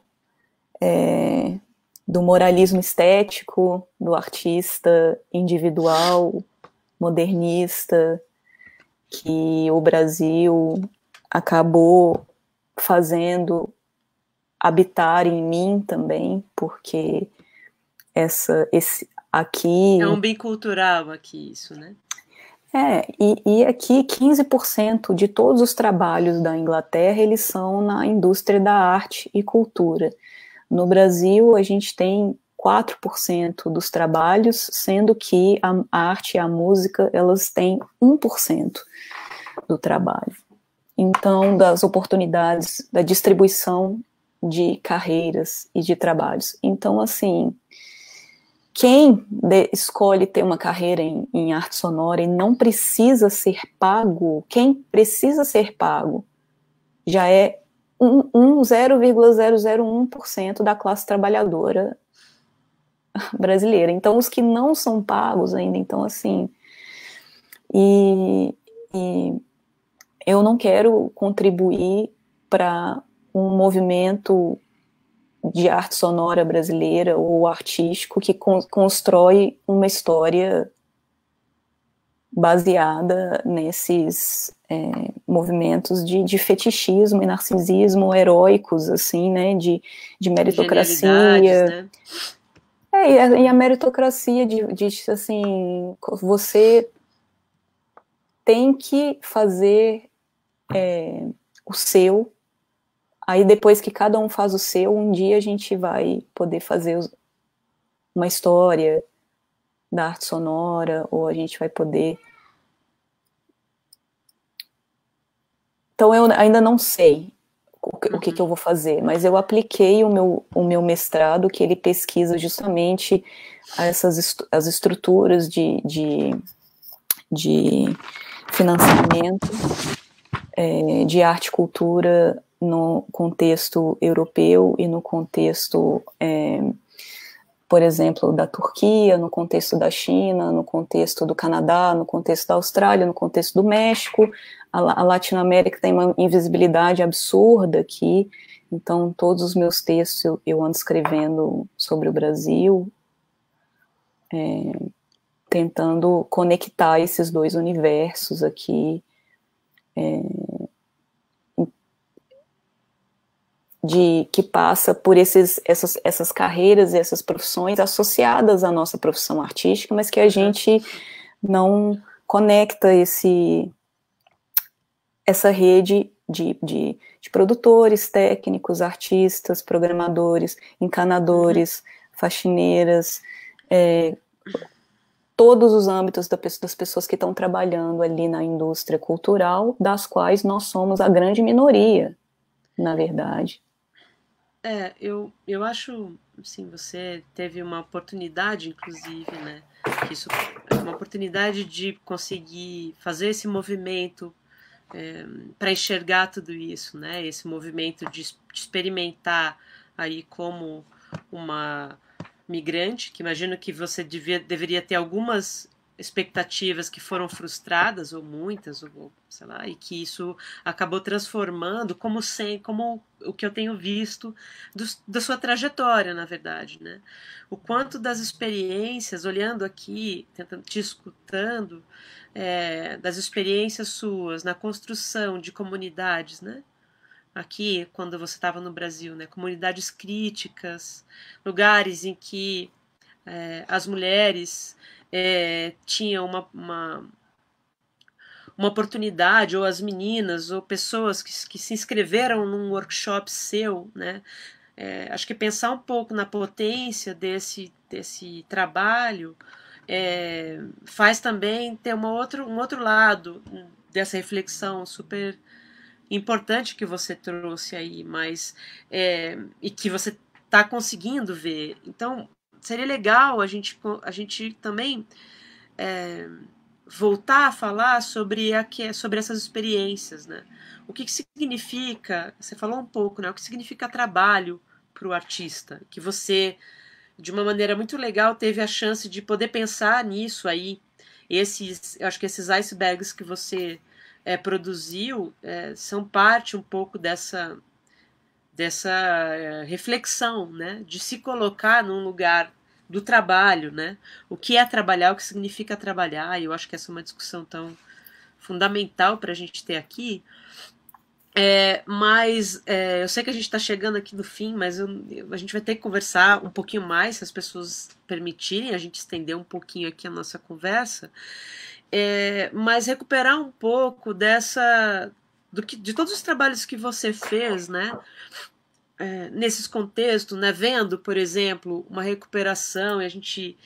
S2: é, do moralismo estético, do artista individual, modernista, que o Brasil acabou fazendo habitar em mim também, porque essa, esse aqui. É um
S1: bem cultural aqui, isso, né?
S2: É, e, e aqui 15% de todos os trabalhos da Inglaterra, eles são na indústria da arte e cultura. No Brasil, a gente tem 4% dos trabalhos, sendo que a arte e a música, elas têm 1% do trabalho. Então, das oportunidades da distribuição de carreiras e de trabalhos. Então, assim, quem escolhe ter uma carreira em, em, arte sonora e não precisa ser pago, quem precisa ser pago já é um, um 0,001% da classe trabalhadora brasileira. Então, os que não são pagos ainda, então, assim. E, e eu não quero contribuir para um movimento de arte sonora brasileira ou artístico que con constrói uma história baseada nesses é, movimentos de, de, fetichismo e narcisismo heróicos, assim, né, de, de meritocracia. Né? É, e a, e a meritocracia de, de, assim, você tem que fazer é, o seu Aí depois que cada um faz o seu, um dia a gente vai poder fazer uma história da arte sonora, ou a gente vai poder. Então eu ainda não sei o que, uhum. o que, uhum. que eu vou fazer, mas eu apliquei o meu, o meu mestrado, que ele pesquisa justamente essas est as estruturas de, de, de financiamento é, de arte e cultura no contexto europeu e no contexto, é, por exemplo, da Turquia, no contexto da China, no contexto do Canadá, no contexto da Austrália, no contexto do México. A, a Latinoamérica tem uma invisibilidade absurda aqui, então todos os meus textos eu, eu ando escrevendo sobre o Brasil. É, tentando conectar esses dois universos aqui é, de que passa por esses, essas, essas carreiras e essas profissões associadas à nossa profissão artística, mas que a gente não conecta esse, essa rede de, de, de produtores, técnicos, artistas, programadores, encanadores, uhum. faxineiras, é, todos os âmbitos das pessoas que estão trabalhando ali na indústria cultural, das quais nós somos a grande minoria, na verdade.
S1: É, eu, eu acho, assim, você teve uma oportunidade, inclusive, né? Isso, é uma oportunidade de conseguir fazer esse movimento é, eh, para enxergar tudo isso, né? Esse movimento de, de experimentar aí como uma migrante, que imagino que você devia, deveria ter algumas expectativas que foram frustradas ou muitas ou sei lá e que isso acabou transformando como sem como o que eu tenho visto do, da sua trajetória na verdade né o quanto das experiências olhando aqui tentando te escutando é, das experiências suas na construção de comunidades né aqui quando você estava no Brasil né comunidades críticas lugares em que é, as mulheres é, tinham uma, uma, uma, oportunidade, ou as meninas, ou pessoas que, que se inscreveram num workshop seu, né? É, acho que pensar um pouco na potência desse, desse trabalho é, faz também ter uma outro, um outro lado dessa reflexão super importante que você trouxe aí, mas é, e que você está conseguindo ver. Então, seria legal a gente, tipo, a gente também é, voltar a falar sobre, a, sobre essas experiências, né? O que, que significa, você falou um pouco, né? O que significa trabalho para o artista? Que você, de uma maneira muito legal, teve a chance de poder pensar nisso aí. Esses, eu acho que esses icebergs que você é, produziu é, são parte um pouco dessa dessa eh, reflexão, né, de se colocar num lugar do trabalho, né? O que é trabalhar, o que significa trabalhar? E eu acho que essa é uma discussão tão fundamental para a gente ter aqui. É, mas é, eu sei que a gente está chegando aqui no fim, mas eu, a gente vai ter que conversar um pouquinho mais, se as pessoas permitirem, a gente estender um pouquinho aqui a nossa conversa. É, mas recuperar um pouco dessa do que, de todos os trabalhos que você fez, né? é, nesses contextos, né, vendo, por exemplo, uma recuperação, e a gente,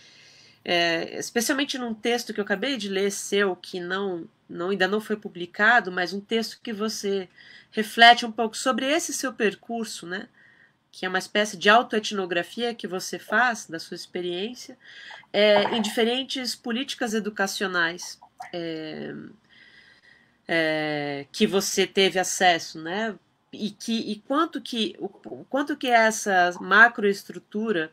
S1: é, especialmente num texto que eu acabei de ler seu, que não, não ainda não foi publicado, mas um texto que você reflete um pouco sobre esse seu percurso, né, que é uma espécie de autoetnografia que você faz da sua experiência é, em diferentes políticas educacionais. É, é, que você teve acesso, né? e que e quanto que o, quanto que essa macroestrutura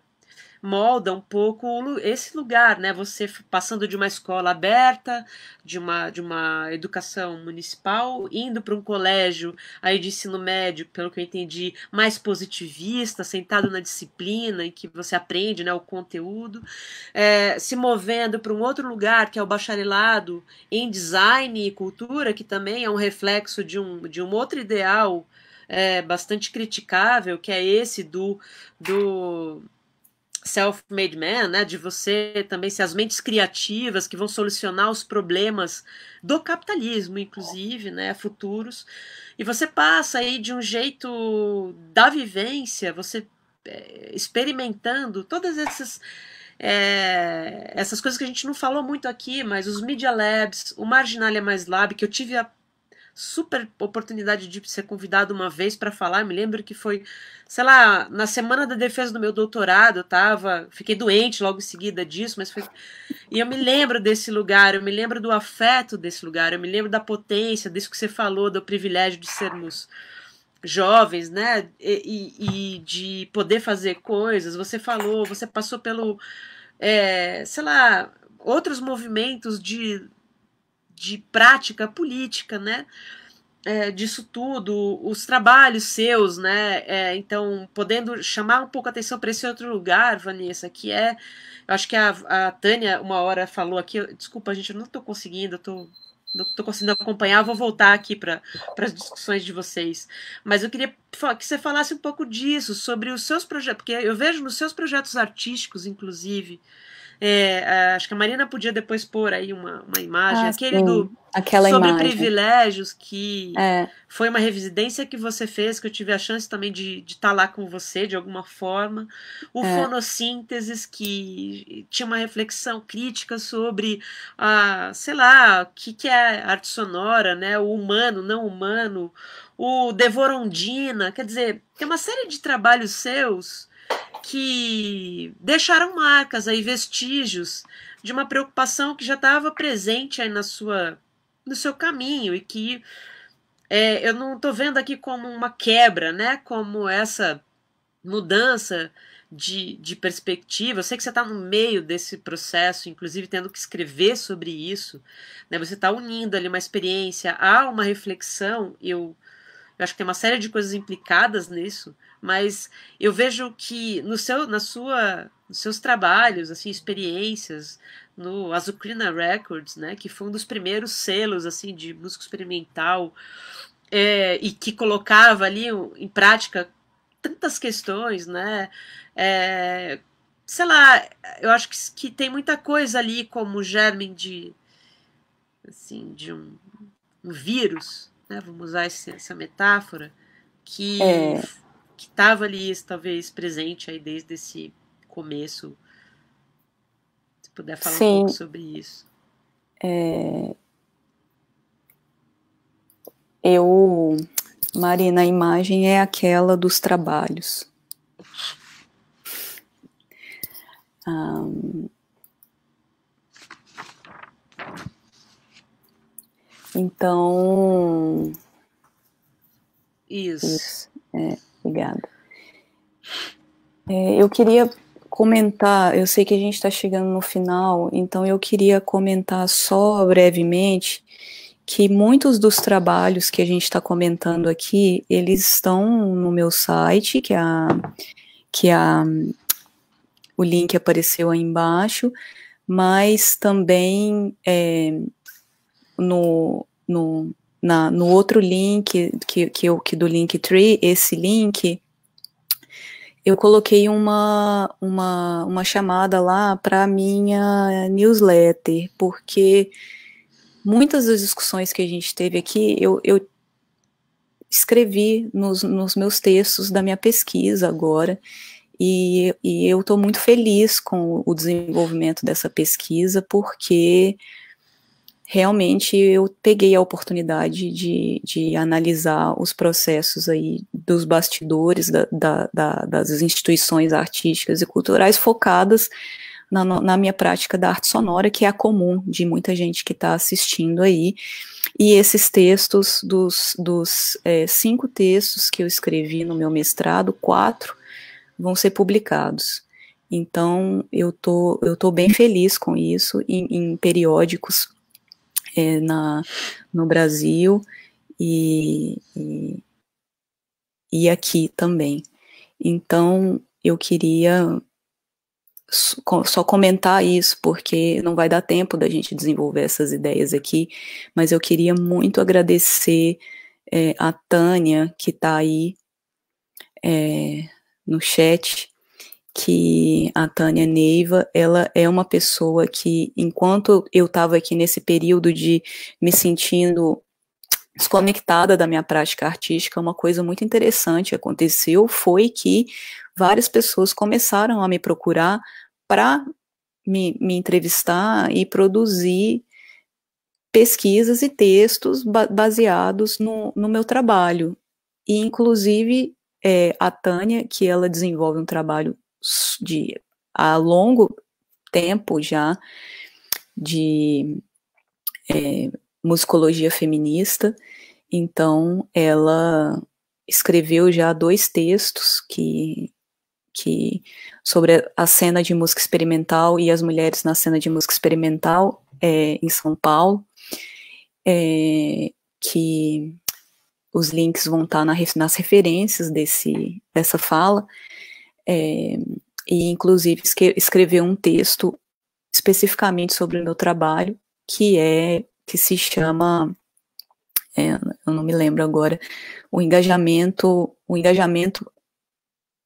S1: molda um pouco esse lugar, né? Você passando de uma escola aberta, de uma, de uma educação municipal, indo para um colégio aí de ensino médio, pelo que eu entendi, mais positivista, sentado na disciplina em que você aprende né, o conteúdo, é, se movendo para um outro lugar que é o bacharelado em design e cultura, que também é um reflexo de um, de um outro ideal é, bastante criticável, que é esse do, do self-made man, né, de você também ser as mentes criativas que vão solucionar os problemas do capitalismo, inclusive, né, futuros. E você passa aí de um jeito da vivência, você é, experimentando todas essas é, essas coisas que a gente não falou muito aqui, mas os Media Labs, o Marginalia é Mais Lab, que eu tive a super oportunidade de ser convidado uma vez para falar. me lembro que foi, sei lá, na semana da defesa do meu doutorado, eu tava, fiquei doente logo em seguida disso, mas foi E eu me lembro desse lugar, eu me lembro do afeto desse lugar, eu me lembro da potência, disso que você falou, do privilégio de sermos jovens, né? E, e, e de poder fazer coisas. Você falou, você passou pelo é, sei lá, outros movimentos de de prática política, né? É, disso tudo, os trabalhos seus, né? É, então, podendo chamar um pouco a atenção para esse outro lugar, Vanessa, que é. Eu acho que a, a Tânia, uma hora, falou aqui. Desculpa, gente, eu não estou conseguindo, eu tô, não estou conseguindo acompanhar, vou voltar aqui para as discussões de vocês. Mas eu queria que você falasse um pouco disso, sobre os seus projetos, porque eu vejo nos seus projetos artísticos, inclusive. É, é, acho que a Marina podia depois pôr aí uma, uma imagem, ah, aquele sim. do
S2: Aquela sobre imagem.
S1: privilégios, que é. foi uma residência que você fez, que eu tive a chance também de estar tá lá com você de alguma forma. O é. fonossínteses, que tinha uma reflexão crítica sobre, a, ah, sei lá, o que, que é arte sonora, né? o humano, não humano, o Devorondina, quer dizer, tem uma série de trabalhos seus que deixaram marcas aí, vestígios de uma preocupação que já estava presente aí na sua, no seu caminho e que é, eu não estou vendo aqui como uma quebra, né? Como essa mudança de, de perspectiva. Eu sei que você está no meio desse processo, inclusive tendo que escrever sobre isso. Né? Você está unindo ali uma experiência a uma reflexão. Eu, eu acho que tem uma série de coisas implicadas nisso mas eu vejo que no seu, na sua, nos seus trabalhos, assim, experiências no Azucrina Records, né, que foi um dos primeiros selos assim de música experimental é, e que colocava ali em prática tantas questões, né? É, sei lá, eu acho que, que tem muita coisa ali como germe de assim de um, um vírus, né? Vamos usar essa metáfora que é que estava ali, talvez, presente aí desde esse começo. Se puder falar Sim. um pouco sobre isso.
S2: É... Eu, Marina, a imagem é aquela dos trabalhos. Um... Então. Isso. isso. É. Obrigada. É, eu queria comentar, eu sei que a gente está chegando no final, então eu queria comentar só brevemente que muitos dos trabalhos que a gente está comentando aqui, eles estão no meu site, que é a, que é a, o link apareceu aí embaixo, mas também é, no, no, na, no outro link, que, que, eu, que do Linktree, esse link, eu coloquei uma, uma, uma chamada lá para minha newsletter, porque muitas das discussões que a gente teve aqui, eu, eu escrevi nos, nos meus textos da minha pesquisa agora, e, e eu estou muito feliz com o desenvolvimento dessa pesquisa, porque realmente eu peguei a oportunidade de, de analisar os processos aí dos bastidores da, da, da, das instituições artísticas e culturais focadas na, na, minha prática da arte sonora, que é a comum de muita gente que está assistindo aí. E esses textos, dos, dos é, cinco textos que eu escrevi no meu mestrado, quatro vão ser publicados. Então, eu tô, eu tô bem feliz com isso, em, em periódicos é, na, no Brasil e, e, e aqui também. Então, eu queria só comentar isso, porque não vai dar tempo da gente desenvolver essas ideias aqui, mas eu queria muito agradecer é, a Tânia, que está aí é, no chat, que a Tânia Neiva, ela é uma pessoa que, enquanto eu estava aqui nesse período de me sentindo desconectada da minha prática artística, uma coisa muito interessante aconteceu foi que várias pessoas começaram a me procurar para me, me, entrevistar e produzir pesquisas e textos baseados no, no meu trabalho. E, inclusive, é, a Tânia, que ela desenvolve um trabalho de há longo tempo já de é, musicologia feminista, então ela escreveu já dois textos que, que sobre a cena de música experimental e as mulheres na cena de música experimental é, em São Paulo, é, que os links vão tá estar nas referências desse, dessa fala, é, e, inclusive, escreveu um texto especificamente sobre o meu trabalho, que é que se chama é, eu não me lembro agora, o engajamento, o engajamento,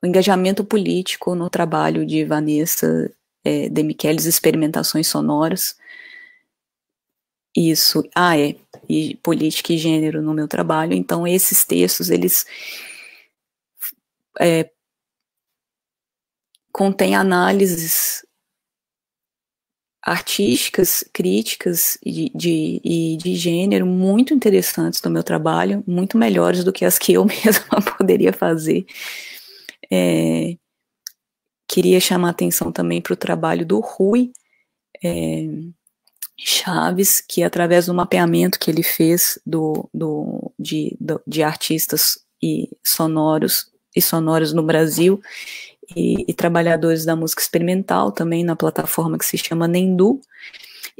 S2: o engajamento político no trabalho de Vanessa é, de Michelis, experimentações sonoras. Isso, ah é, e política e gênero no meu trabalho. Então esses textos eles é, contém análises artísticas, críticas e de, de gênero muito interessantes do meu trabalho, muito melhores do que as que eu mesma poderia fazer. É, queria chamar atenção também para o trabalho do Rui é, Chaves, que através do mapeamento que ele fez do, do, de, do, de artistas e sonoros e sonoros no Brasil, e, e trabalhadores da música experimental também na plataforma que se chama Nendu.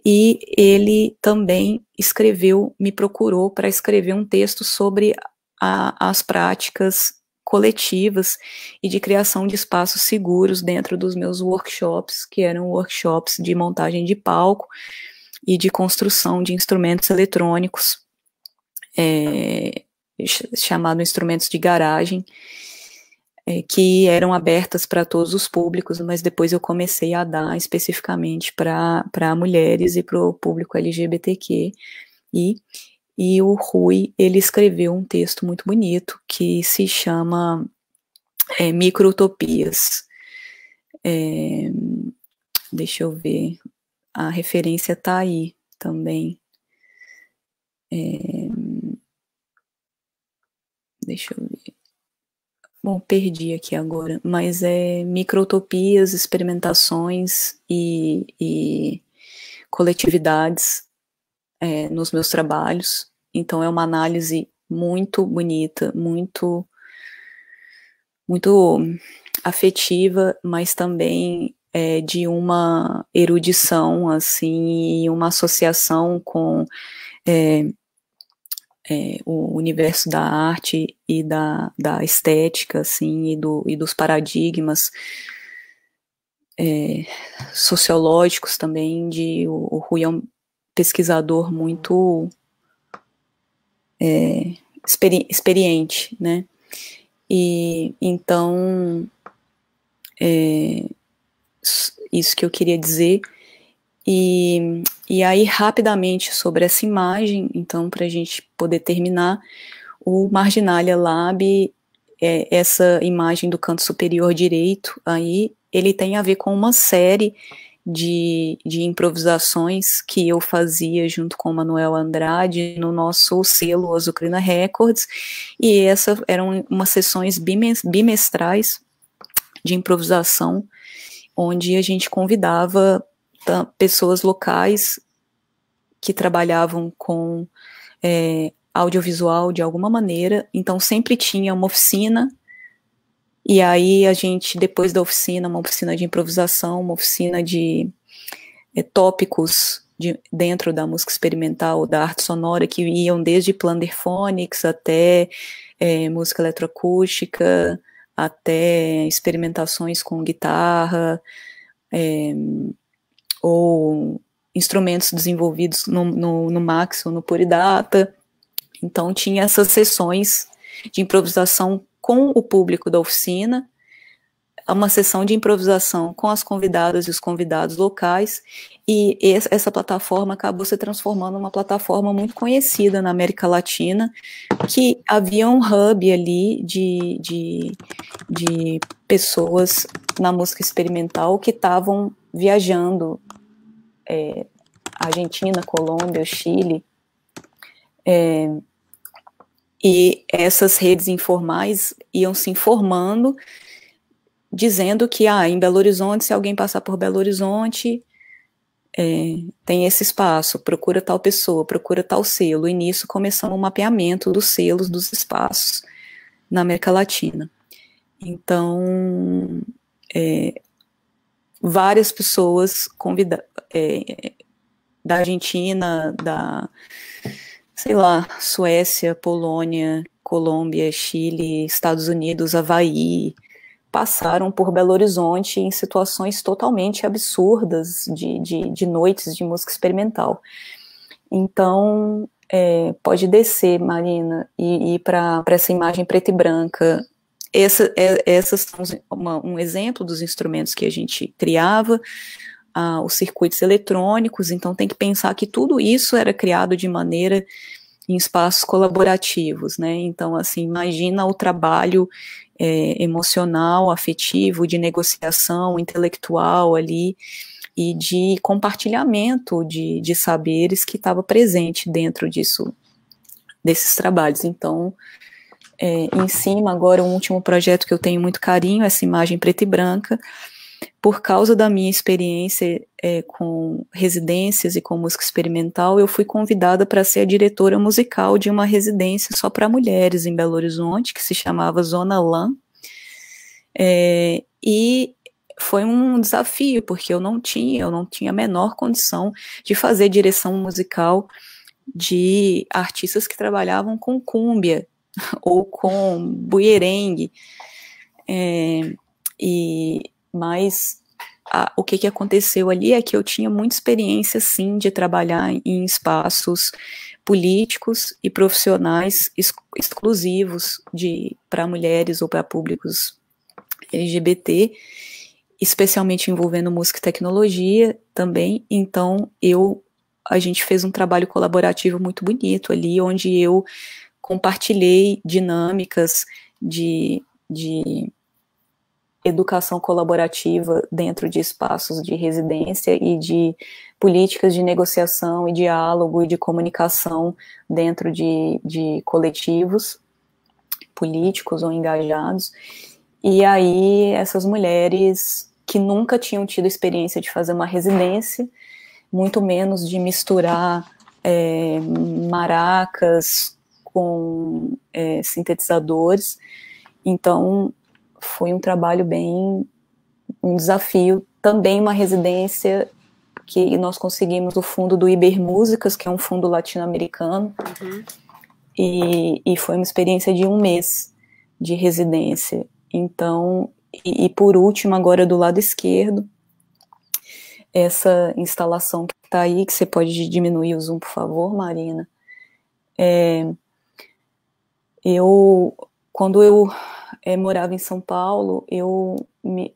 S2: E ele também escreveu, me procurou para escrever um texto sobre a, as práticas coletivas e de criação de espaços seguros dentro dos meus workshops, que eram workshops de montagem de palco e de construção de instrumentos eletrônicos, é, chamado instrumentos de garagem, é, que eram abertas para todos os públicos, mas depois eu comecei a dar especificamente para mulheres e para o público LGBTQ. E, e o Rui, ele escreveu um texto muito bonito que se chama é, Microtopias. É, deixa eu ver, a referência está aí também. É, deixa eu ver. Bom, perdi aqui agora, mas é microtopias, experimentações e, e coletividades é, nos meus trabalhos. Então é uma análise muito bonita, muito muito afetiva, mas também é, de uma erudição assim e uma associação com é, é, o universo da arte e da, da estética, assim, e, do, e dos paradigmas é, sociológicos também, de o, o, Rui é um pesquisador muito é, experi, experiente, né, e então é, isso que eu queria dizer, e e aí, rapidamente, sobre essa imagem, então, para a gente poder terminar, o Marginalia Lab, é, essa imagem do canto superior direito, aí, ele tem a ver com uma série de, de improvisações que eu fazia junto com o Manuel Andrade no nosso selo Azucrina Records, e essas eram umas sessões bimestrais de improvisação, onde a gente convidava Tá, pessoas locais que trabalhavam com é, audiovisual de alguma maneira, então sempre tinha uma oficina, e aí a gente, depois da oficina, uma oficina de improvisação, uma oficina de é, tópicos de, dentro da música experimental, da arte sonora, que iam desde Plunderphonics até é, música eletroacústica, até experimentações com guitarra, é, ou instrumentos desenvolvidos no, no, no Max ou no Puridata. Então tinha essas sessões de improvisação com o público da oficina, uma sessão de improvisação com as convidadas e os convidados locais, e essa plataforma acabou se transformando numa plataforma muito conhecida na América Latina, que havia um hub ali de, de, de pessoas na música experimental que estavam viajando é, Argentina, Colômbia, Chile. É, e essas redes informais iam se informando, dizendo que ah, em Belo Horizonte, se alguém passar por Belo Horizonte, é, tem esse espaço, procura tal pessoa, procura tal selo. E nisso começamos o mapeamento dos selos dos espaços na América Latina. Então, é, várias pessoas convida é, da Argentina, da sei lá, Suécia, Polônia, Colômbia, Chile, Estados Unidos, Havaí, passaram por Belo Horizonte em situações totalmente absurdas de, de, de noites de música experimental. Então, é, pode descer, Marina, e ir para essa imagem preta e branca essa, é, essas são uma, um exemplo dos instrumentos que a gente criava, ah, os circuitos eletrônicos, então tem que pensar que tudo isso era criado de maneira em espaços colaborativos, né? Então, assim, imagina o trabalho é, emocional, afetivo, de negociação, intelectual ali e de compartilhamento de, de saberes que estava presente dentro disso, desses trabalhos. Então, é, em cima. Agora, o último projeto que eu tenho muito carinho, essa imagem preta e branca, por causa da minha experiência é, com residências e com música experimental, eu fui convidada para ser a diretora musical de uma residência só para mulheres em Belo Horizonte, que se chamava Zona LAN. É, e foi um desafio, porque eu não tinha, eu não tinha a menor condição de fazer direção musical de artistas que trabalhavam com cúmbia, ou com buierengue. É, e, mas a, o que, que aconteceu ali é que eu tinha muita experiência, sim, de trabalhar em espaços políticos e profissionais ex, exclusivos para mulheres ou para públicos LGBT, especialmente envolvendo música e tecnologia também. Então, eu a gente fez um trabalho colaborativo muito bonito ali, onde eu compartilhei dinâmicas de, de educação colaborativa dentro de espaços de residência e de políticas de negociação e diálogo e de comunicação dentro de, de coletivos políticos ou engajados. E aí, essas mulheres que nunca tinham tido experiência de fazer uma residência, muito menos de misturar é, maracas com é, sintetizadores. Então, foi um trabalho bem um desafio, também uma residência que nós conseguimos o fundo do Ibermúsicas que é um fundo latino-americano, uhum. e, e foi uma experiência de um mês de residência. Então, e, e por último, agora do lado esquerdo, essa instalação que está aí, que você pode diminuir o zoom, por favor, Marina, é, eu, quando eu é, morava em São Paulo, eu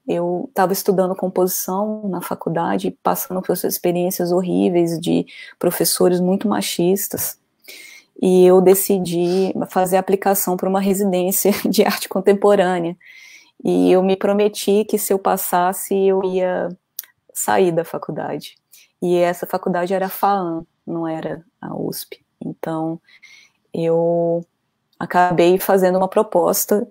S2: eu estava estudando composição na faculdade, passando por experiências horríveis de professores muito machistas, e eu decidi fazer aplicação para uma residência de arte contemporânea. E eu me prometi que se eu passasse, eu ia sair da faculdade. E essa faculdade era a FAAN não era a USP. Então, eu acabei fazendo uma proposta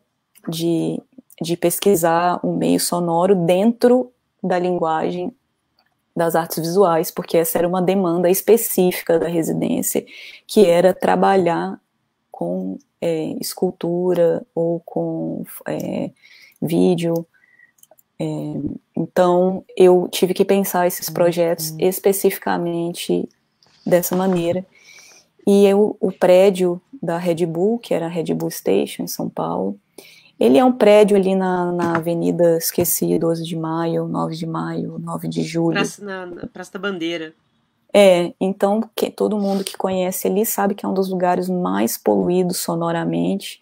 S2: de, de pesquisar um meio sonoro dentro da linguagem das artes visuais, porque essa era uma demanda específica da residência, que era trabalhar com é, escultura ou com é, vídeo. É, então, eu tive que pensar esses projetos uhum. especificamente dessa maneira. E eu, o prédio da Red Bull, que era a Red Bull Station, em São Paulo, ele é um prédio ali na, na Avenida, esqueci, 12 de maio, 9 de maio, 9 de julho. Praça,
S1: na, na Praça da Bandeira.
S2: É, então que, todo mundo que conhece ali sabe que é um dos lugares mais poluídos sonoramente,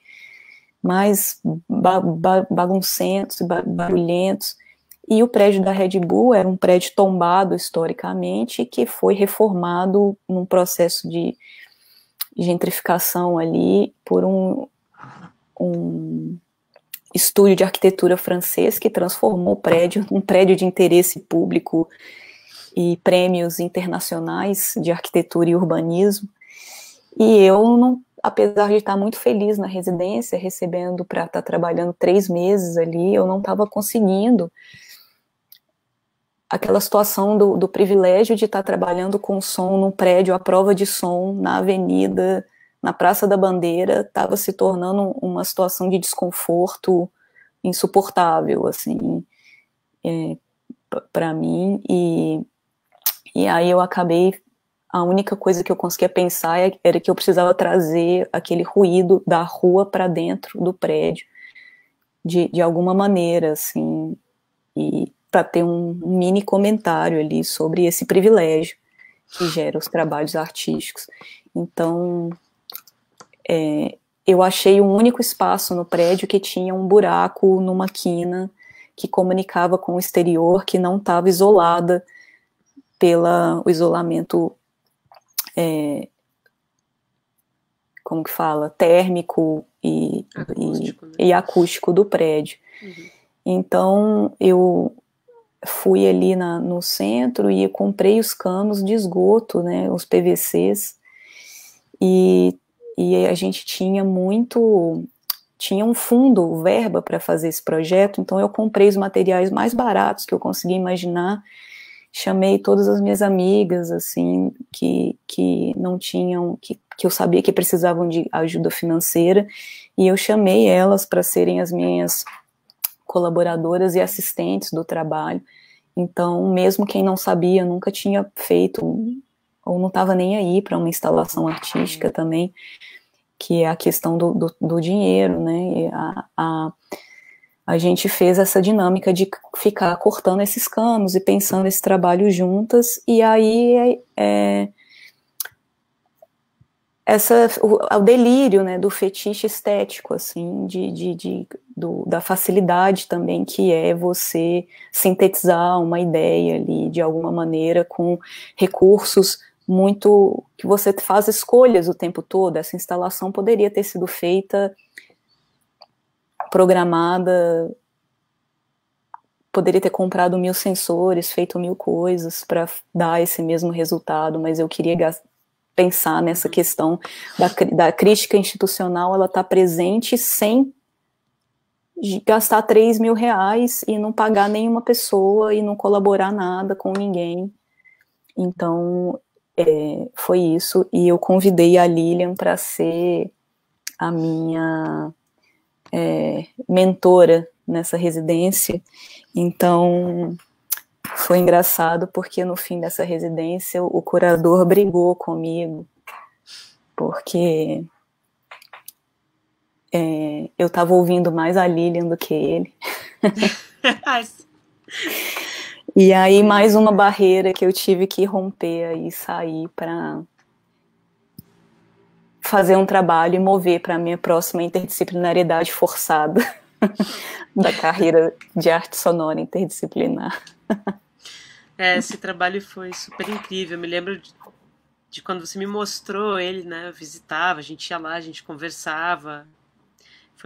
S2: mais ba, ba baguncentos, ba, barulhentos. E o prédio da Red Bull era um prédio tombado historicamente que foi reformado num processo de gentrificação ali por um, um estúdio de arquitetura francês que transformou o prédio num prédio de interesse público e prêmios internacionais de arquitetura e urbanismo. E eu não, apesar de estar muito feliz na residência, recebendo para estar trabalhando três meses ali, eu não estava conseguindo aquela situação do, do privilégio de estar tá trabalhando com som num prédio à prova de som, na avenida, na Praça da Bandeira, estava se tornando uma situação de desconforto insuportável, assim, é, para mim. E, e aí eu acabei. A única coisa que eu conseguia pensar é, era que eu precisava trazer aquele ruído da rua para dentro do prédio, de, de alguma maneira, assim. E, para ter um mini comentário ali sobre esse privilégio que gera os trabalhos artísticos. Então, é, eu achei um único espaço no prédio que tinha um buraco numa quina que comunicava com o exterior, que não estava isolada pelo isolamento, é, como que fala, térmico e acústico, e, né? e acústico do prédio. Uhum. Então, eu fui ali na, no centro e comprei os canos de esgoto, né, os PVCs, e, e a gente tinha muito, tinha um fundo, verba para fazer esse projeto, então eu comprei os materiais mais baratos que eu consegui imaginar, chamei todas as minhas amigas, assim, que, que não tinham, que, que eu sabia que precisavam de ajuda financeira, e eu chamei elas para serem as minhas colaboradoras e assistentes do trabalho. Então, mesmo quem não sabia, nunca tinha feito ou não estava nem aí para uma instalação artística também, que é a questão do, do, do dinheiro, né? A, a, a gente fez essa dinâmica de ficar cortando esses canos e pensando esse trabalho juntas, e aí é, é essa, o, o delírio né, do fetiche estético, assim, de, de, de do, da facilidade também que é você sintetizar uma ideia ali de alguma maneira com recursos muito que você faz escolhas o tempo todo. Essa instalação poderia ter sido feita, programada, poderia ter comprado mil sensores, feito mil coisas para dar esse mesmo resultado, mas eu queria pensar nessa questão da, da crítica institucional, ela está presente sem gastar 3 mil reais e não pagar nenhuma pessoa e não colaborar nada com ninguém. Então, é, foi isso. E eu convidei a Lilian para ser a minha é, mentora nessa residência. Então, foi engraçado porque no fim dessa residência o curador brigou comigo, porque é, eu tava ouvindo mais a Lilian do que ele. e aí mais uma barreira que eu tive que romper e sair para fazer um trabalho e mover para a minha próxima interdisciplinaridade forçada da carreira de arte sonora interdisciplinar.
S1: É, esse trabalho foi super incrível. Eu me lembro de, de, quando você me mostrou ele, né? Eu visitava, a gente ia lá, a gente conversava,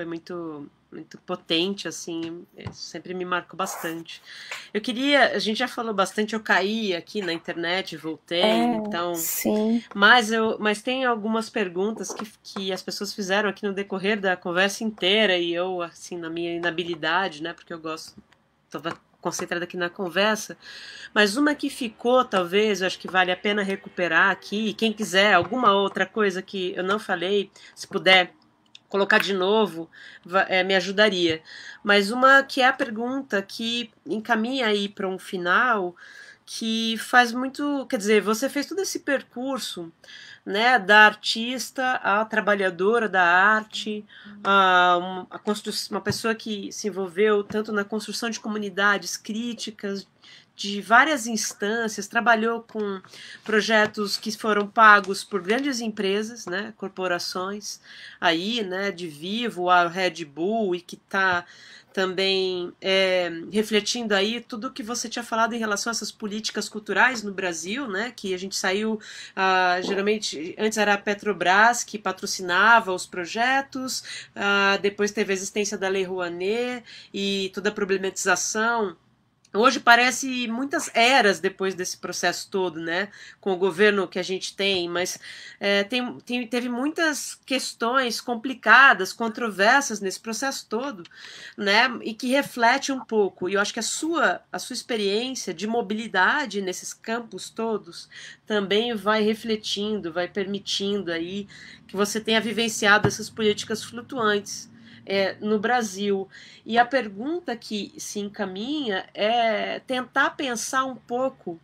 S1: foi muito muito potente, assim, eh, sempre me marcou bastante. Eu queria, a gente já falou bastante, eu caí aqui na internet, voltei, é, então. Sim. Mas eu, mas tem algumas perguntas que, que as pessoas fizeram aqui no decorrer da conversa inteira e eu, assim, na minha inabilidade, né, porque eu gosto, tava concentrada aqui na conversa, mas uma que ficou, talvez, eu acho que vale a pena recuperar aqui, quem quiser alguma outra coisa que eu não falei, se puder colocar de novo é, me ajudaria. Mas uma que é a pergunta que encaminha aí para um final que faz muito, quer dizer, você fez todo esse percurso, né, da artista à trabalhadora da arte, a a uma pessoa que se envolveu tanto na construção de comunidades críticas, de várias instâncias, trabalhou com projetos que foram pagos por grandes empresas, né, corporações, aí, né, de Vivo, a Red Bull e que está também é, refletindo aí tudo o que você tinha falado em relação a essas políticas culturais no Brasil, né? Que a gente saiu, ah, geralmente, antes era a Petrobras que patrocinava os projetos, ah, depois teve a existência da Lei Rouanet e toda a problematização Hoje parece muitas eras depois desse processo todo, né? Com o governo que a gente tem, mas é, tem, tem, teve muitas questões complicadas, controversas nesse processo todo, né? E que reflete um pouco. E eu acho que a sua, a sua experiência de mobilidade nesses campos todos também vai refletindo, vai permitindo aí que você tenha vivenciado essas políticas flutuantes é, no Brasil. E a pergunta que se encaminha é tentar pensar um pouco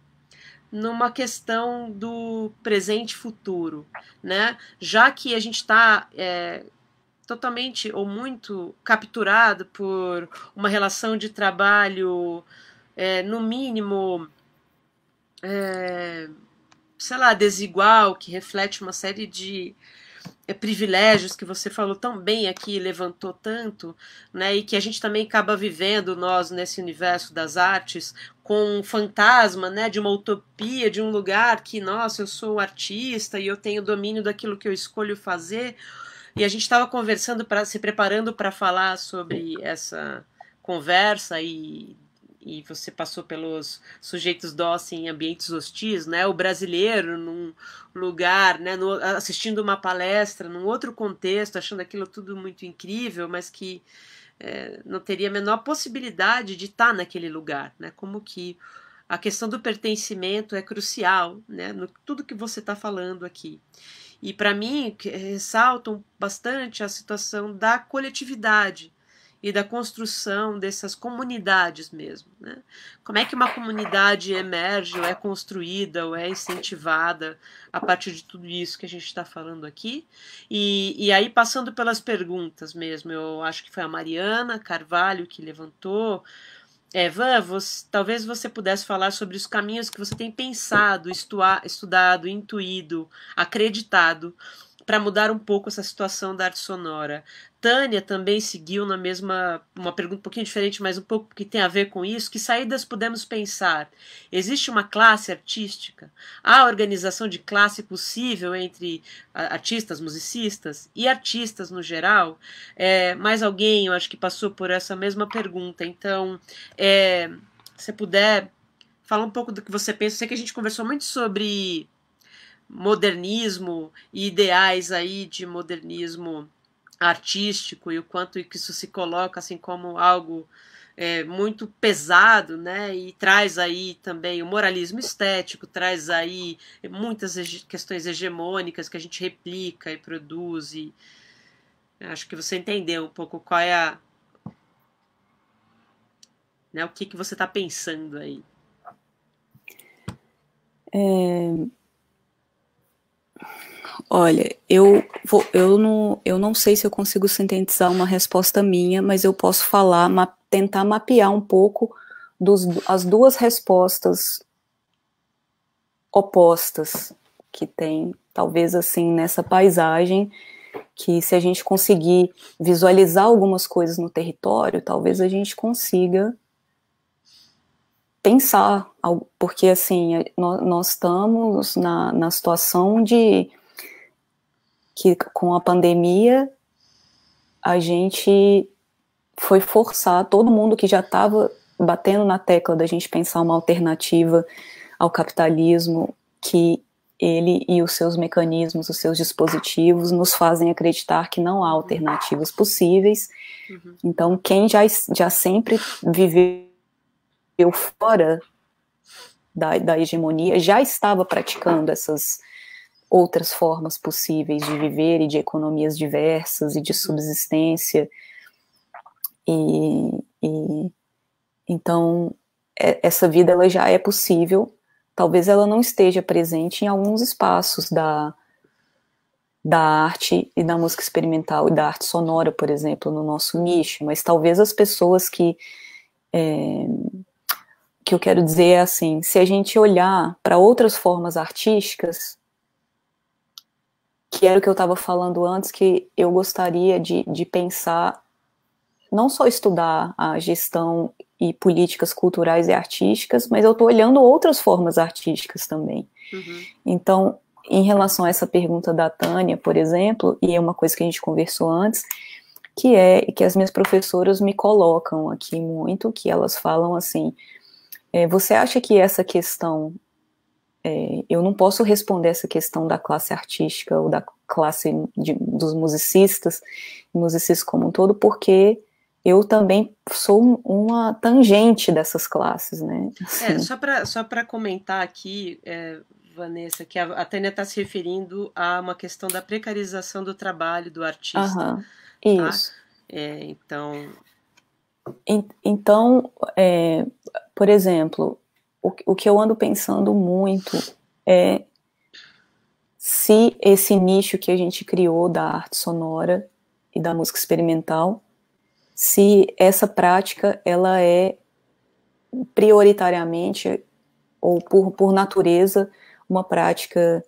S1: numa questão do presente e futuro, né? Já que a gente está é, totalmente ou muito capturado por uma relação de trabalho, é, no mínimo, é, sei lá, desigual, que reflete uma série de é, privilégios que você falou tão bem aqui, levantou tanto, né, e que a gente também acaba vivendo nós nesse universo das artes com um fantasma, né, de uma utopia, de um lugar que, nossa, eu sou um artista e eu tenho domínio daquilo que eu escolho fazer. E a gente estava conversando para se preparando para falar sobre essa conversa e e você passou pelos sujeitos dóceis assim, em ambientes hostis, né? O brasileiro num lugar, né? No, assistindo uma palestra num outro contexto, achando aquilo tudo muito incrível, mas que é, não teria a menor possibilidade de estar tá naquele lugar, né? Como que a questão do pertencimento é crucial, né? No tudo que você está falando aqui. E para mim ressaltam bastante a situação da coletividade, e da construção dessas comunidades mesmo. Né? Como é que uma comunidade emerge, ou é construída, ou é incentivada a partir de tudo isso que a gente está falando aqui? E, e aí, passando pelas perguntas mesmo, eu acho que foi a Mariana Carvalho que levantou. Evan, é, você, talvez você pudesse falar sobre os caminhos que você tem pensado, estudado, intuído, acreditado para mudar um pouco essa situação da arte sonora. Tânia também seguiu na mesma. Uma pergunta um pouquinho diferente, mas um pouco que tem a ver com isso. Que saídas podemos pensar? Existe uma classe artística? Há organização de classe possível entre artistas, musicistas e artistas no geral? É, mais alguém, eu acho que passou por essa mesma pergunta. Então, é, se puder, fala um pouco do que você pensa. sei que a gente conversou muito sobre modernismo e ideais aí de modernismo artístico e o quanto isso se coloca assim como algo é, muito pesado, né? E traz aí também o moralismo estético, traz aí muitas questões hegemônicas que a gente replica e produz. E acho que você entendeu um pouco qual é a, né? O que que você está pensando aí?
S2: É, Olha, eu, vou, eu, não, eu não sei se eu consigo sintetizar uma resposta minha, mas eu posso falar, ma tentar mapear um pouco dos, as duas respostas opostas que tem, talvez assim, nessa paisagem, que se a gente conseguir visualizar algumas coisas no território, talvez a gente consiga pensar, porque assim, eh, nós estamos na, na situação de que com a pandemia a gente foi forçar todo mundo que já estava batendo na tecla da gente pensar uma alternativa ao capitalismo que ele e os seus mecanismos, os seus dispositivos nos fazem acreditar que não há alternativas possíveis. Uhum. Então, quem já, já sempre viveu eu fora da, da hegemonia já estava praticando essas outras formas possíveis de viver e de economias diversas e de subsistência. E, e então é, essa vida ela já é possível, talvez ela não esteja presente em alguns espaços da da arte e da música experimental e da arte sonora, por exemplo, no nosso nicho, mas talvez as pessoas que é, que eu quero dizer é assim: se a gente olhar para outras formas artísticas, que era o que eu estava falando antes, que eu gostaria de, de pensar, não só estudar a gestão e políticas culturais e artísticas, mas eu estou olhando outras formas artísticas também. Uhum. Então, em relação a essa pergunta da Tânia, por exemplo, e é uma coisa que a gente conversou antes, que é que as minhas professoras me colocam aqui muito, que elas falam assim: é, você acha que essa questão, é, eu não posso responder essa questão da classe artística ou da classe de, dos musicistas, musicistas como um todo, porque eu também sou uma tangente dessas classes, né? É, assim. É, só
S1: para só comentar aqui, é, Vanessa, que a, a Tânia está se referindo a uma questão da precarização do trabalho do artista. Aham,
S2: tá? isso. Tá?
S1: É, então...
S2: então, é, por exemplo, o, o que eu ando pensando muito é se esse nicho que a gente criou da arte sonora e da música experimental, se essa prática ela é prioritariamente ou por, por natureza uma prática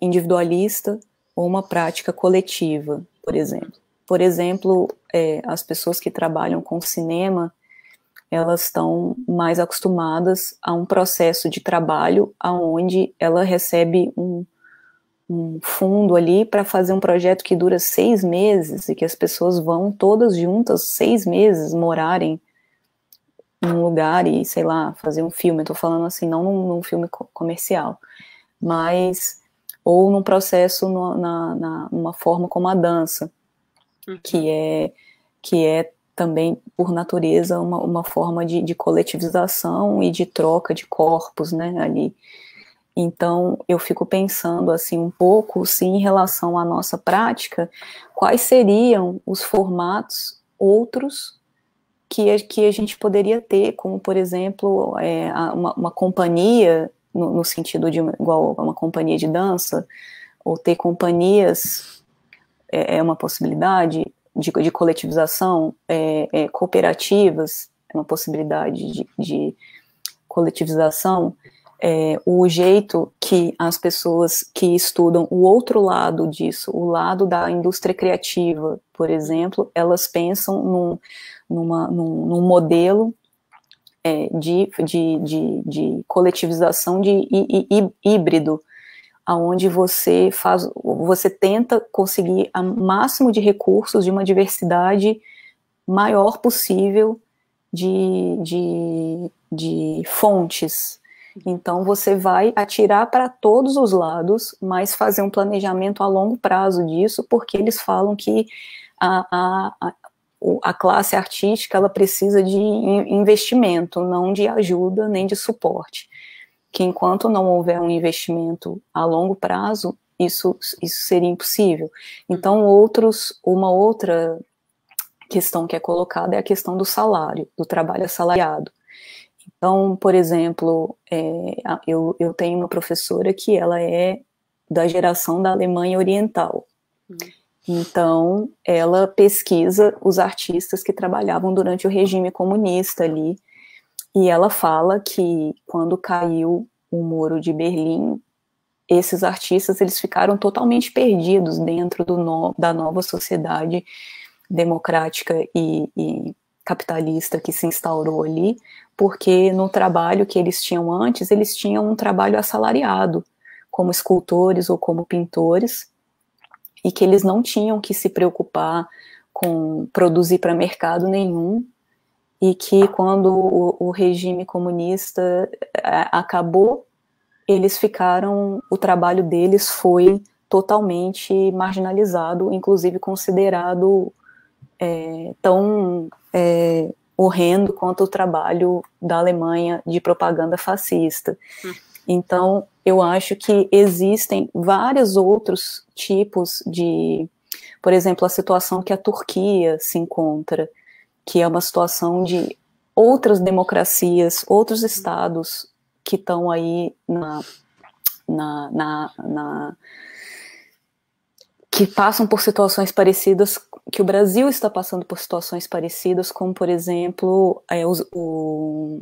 S2: individualista ou uma prática coletiva, por exemplo. Por exemplo, é, as pessoas que trabalham com cinema, elas estão mais acostumadas a um processo de trabalho aonde ela recebe um, um fundo ali para fazer um projeto que dura seis meses e que as pessoas vão todas juntas seis meses morarem num lugar e sei lá fazer um filme. Estou falando assim não num, num, filme comercial, mas ou num processo no, na, na, numa forma como a dança, uhum. que é que é também, por natureza, uma, uma forma de, de coletivização e de troca de corpos, né, ali. Então, eu fico pensando, assim, um pouco, se em relação à nossa prática, quais seriam os formatos outros que a, que a gente poderia ter, como, por exemplo, é, uma, uma, companhia, no, no sentido de uma, igual a uma companhia de dança, ou ter companhias é, é uma possibilidade, de, de coletivização, é, é, cooperativas, é uma possibilidade de, de coletivização, é, o jeito que as pessoas que estudam o outro lado disso, o lado da indústria criativa, por exemplo, elas pensam num, numa, num, num modelo é, de, de, de, de, coletivização de, híbrido, aonde você faz, você tenta conseguir o máximo de recursos de uma diversidade maior possível de, de, de fontes. Então você vai atirar para todos os lados, mas fazer um planejamento a longo prazo disso, porque eles falam que a, a, a classe artística ela precisa de investimento, não de ajuda nem de suporte que enquanto não houver um investimento a longo prazo, isso, isso seria impossível. Então, uhum. outros, uma outra questão que é colocada é a questão do salário, do trabalho assalariado. Então, por exemplo, é, eu, eu tenho uma professora que ela é da geração da Alemanha Oriental. Uhum. Então, ela pesquisa os artistas que trabalhavam durante o regime comunista ali e ela fala que quando caiu o muro de Berlim, esses artistas eles ficaram totalmente perdidos dentro no, da nova sociedade democrática e, e capitalista que se instaurou ali, porque no trabalho que eles tinham antes, eles tinham um trabalho assalariado, como escultores ou como pintores, e que eles não tinham que se preocupar com produzir para mercado nenhum, e que quando o, o regime comunista é, acabou, eles ficaram, o trabalho deles foi totalmente marginalizado, inclusive considerado é, tão é, horrendo quanto o trabalho da Alemanha de propaganda fascista. Então, eu acho que existem vários outros tipos de, por exemplo, a situação que a Turquia se encontra que é uma situação de outras democracias, outros estados que estão aí na, na, na, na que passam por situações parecidas, que o Brasil está passando por situações parecidas, como por exemplo é, o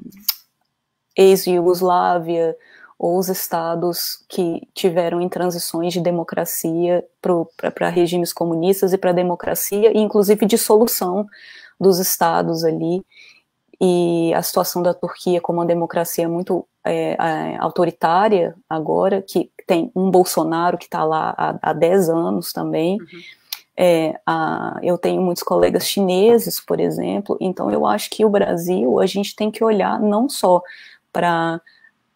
S2: ex-Yugoslávia ou os estados que tiveram em transições de democracia para regimes comunistas e para democracia, e inclusive dissolução dos estados ali e a situação da Turquia como uma democracia muito é, é, autoritária agora, que tem um Bolsonaro que está lá há, há 10 anos também. Uhum. É, a, eu tenho muitos colegas chineses, por exemplo, então eu acho que o Brasil, a gente tem que olhar não só para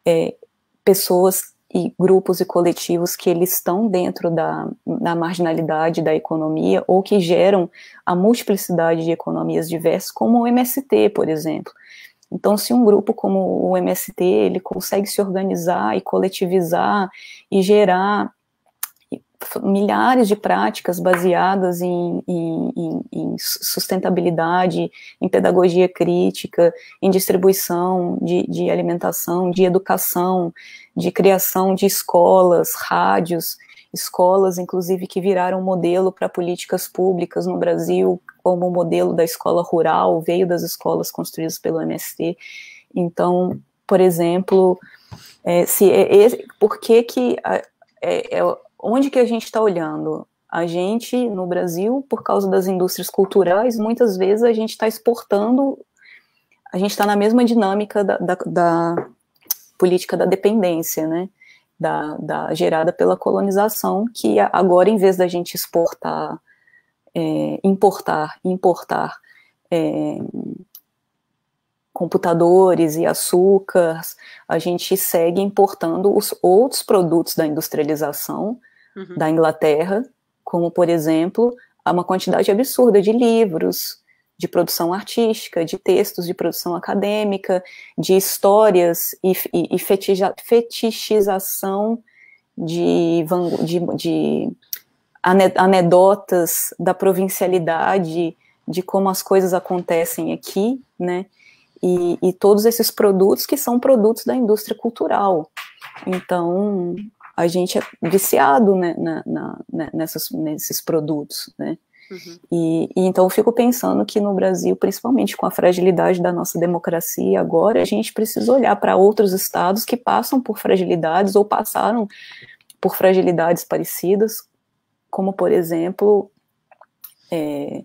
S2: é, pessoas e grupos e coletivos que eles estão dentro da, da marginalidade da economia ou que geram a multiplicidade de economias diversas, como o MST, por exemplo. Então, se um grupo como o MST ele consegue se organizar e coletivizar e gerar milhares de práticas baseadas em, em, em, sustentabilidade, em pedagogia crítica, em distribuição de, de alimentação, de educação, de criação de escolas, rádios, escolas, inclusive, que viraram modelo para políticas públicas no Brasil, como o modelo da escola rural, veio das escolas construídas pelo MST. Então, por exemplo, é, se é, é, por que que é, é, onde que a gente está olhando? A gente no Brasil, por causa das indústrias culturais, muitas vezes a gente está exportando, a gente está na mesma dinâmica da, da política da dependência, né? Da, da, gerada pela colonização, que agora, em vez da gente exportar, é, importar, importar é, computadores e açúcares, a gente segue importando os outros produtos da industrialização uhum. da Inglaterra, como, por exemplo, uma quantidade absurda de livros, de produção artística, de textos de produção acadêmica, de histórias e, e, e fetichização de, de, de anedotas da provincialidade, de como as coisas acontecem aqui, né? E, e, todos esses produtos que são produtos da indústria cultural. Então, a gente é viciado né, na, na, né, nessas, nesses produtos, né? Uhum. E, e, então eu fico pensando que no Brasil, principalmente com a fragilidade da nossa democracia agora, a gente precisa olhar para outros estados que passam por fragilidades ou passaram por fragilidades parecidas, como por exemplo é,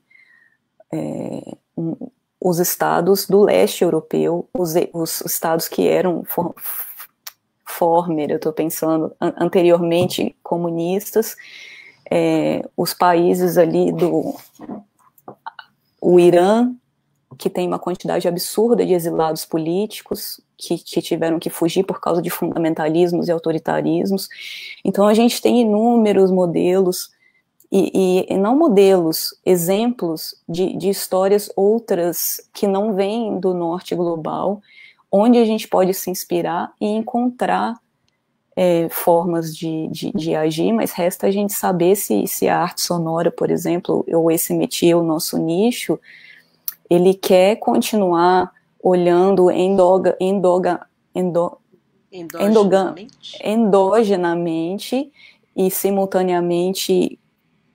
S2: é, um, os estados do leste europeu, os, os estados que eram for, former, eu estou pensando, an, anteriormente comunistas, é, os países ali do o Irã, que tem uma quantidade absurda de exilados políticos que, que tiveram que fugir por causa de fundamentalismos e autoritarismos. Então a gente tem inúmeros modelos e, e, não modelos, exemplos de, de, histórias outras que não vêm do norte global, onde a gente pode se inspirar e encontrar é, formas de, de, de, agir, mas resta a gente saber se, se a arte sonora, por exemplo, ou esse métier, o nosso nicho, ele quer continuar olhando endoga, endoga, endo, endogenamente. endogenamente e simultaneamente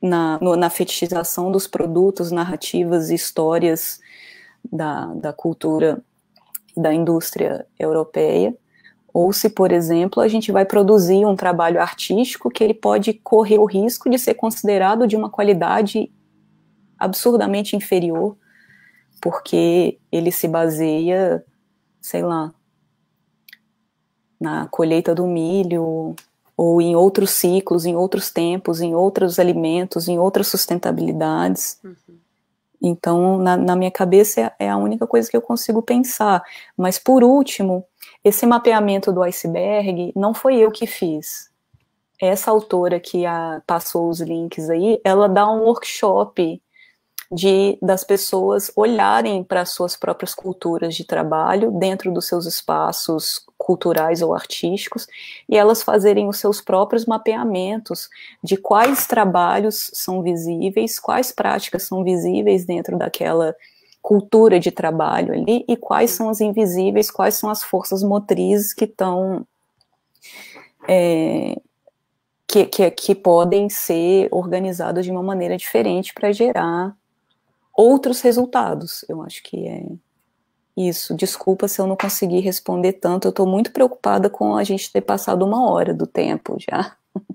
S2: na, no, na fetichização dos produtos, narrativas e histórias da, da cultura da indústria europeia ou se, por exemplo, a gente vai produzir um trabalho artístico que ele pode correr o risco de ser considerado de uma qualidade absurdamente inferior, porque ele se baseia, sei lá, na colheita do milho, ou em outros ciclos, em outros tempos, em outros alimentos, em outras sustentabilidades. Uhum. Então, na, na, minha cabeça, é a única coisa que eu consigo pensar. Mas, por último, esse mapeamento do iceberg não foi eu que fiz. Essa autora que a, passou os links aí, ela dá um workshop de das pessoas olharem para suas próprias culturas de trabalho dentro dos seus espaços culturais ou artísticos e elas fazerem os seus próprios mapeamentos de quais trabalhos são visíveis, quais práticas são visíveis dentro daquela cultura de trabalho ali e quais são os invisíveis, quais são as forças motrizes que estão. É, que, que, que podem ser organizadas de uma maneira diferente para gerar outros resultados. Eu acho que é isso. Desculpa se eu não consegui responder tanto. Eu estou muito preocupada com a gente ter passado uma hora do tempo já.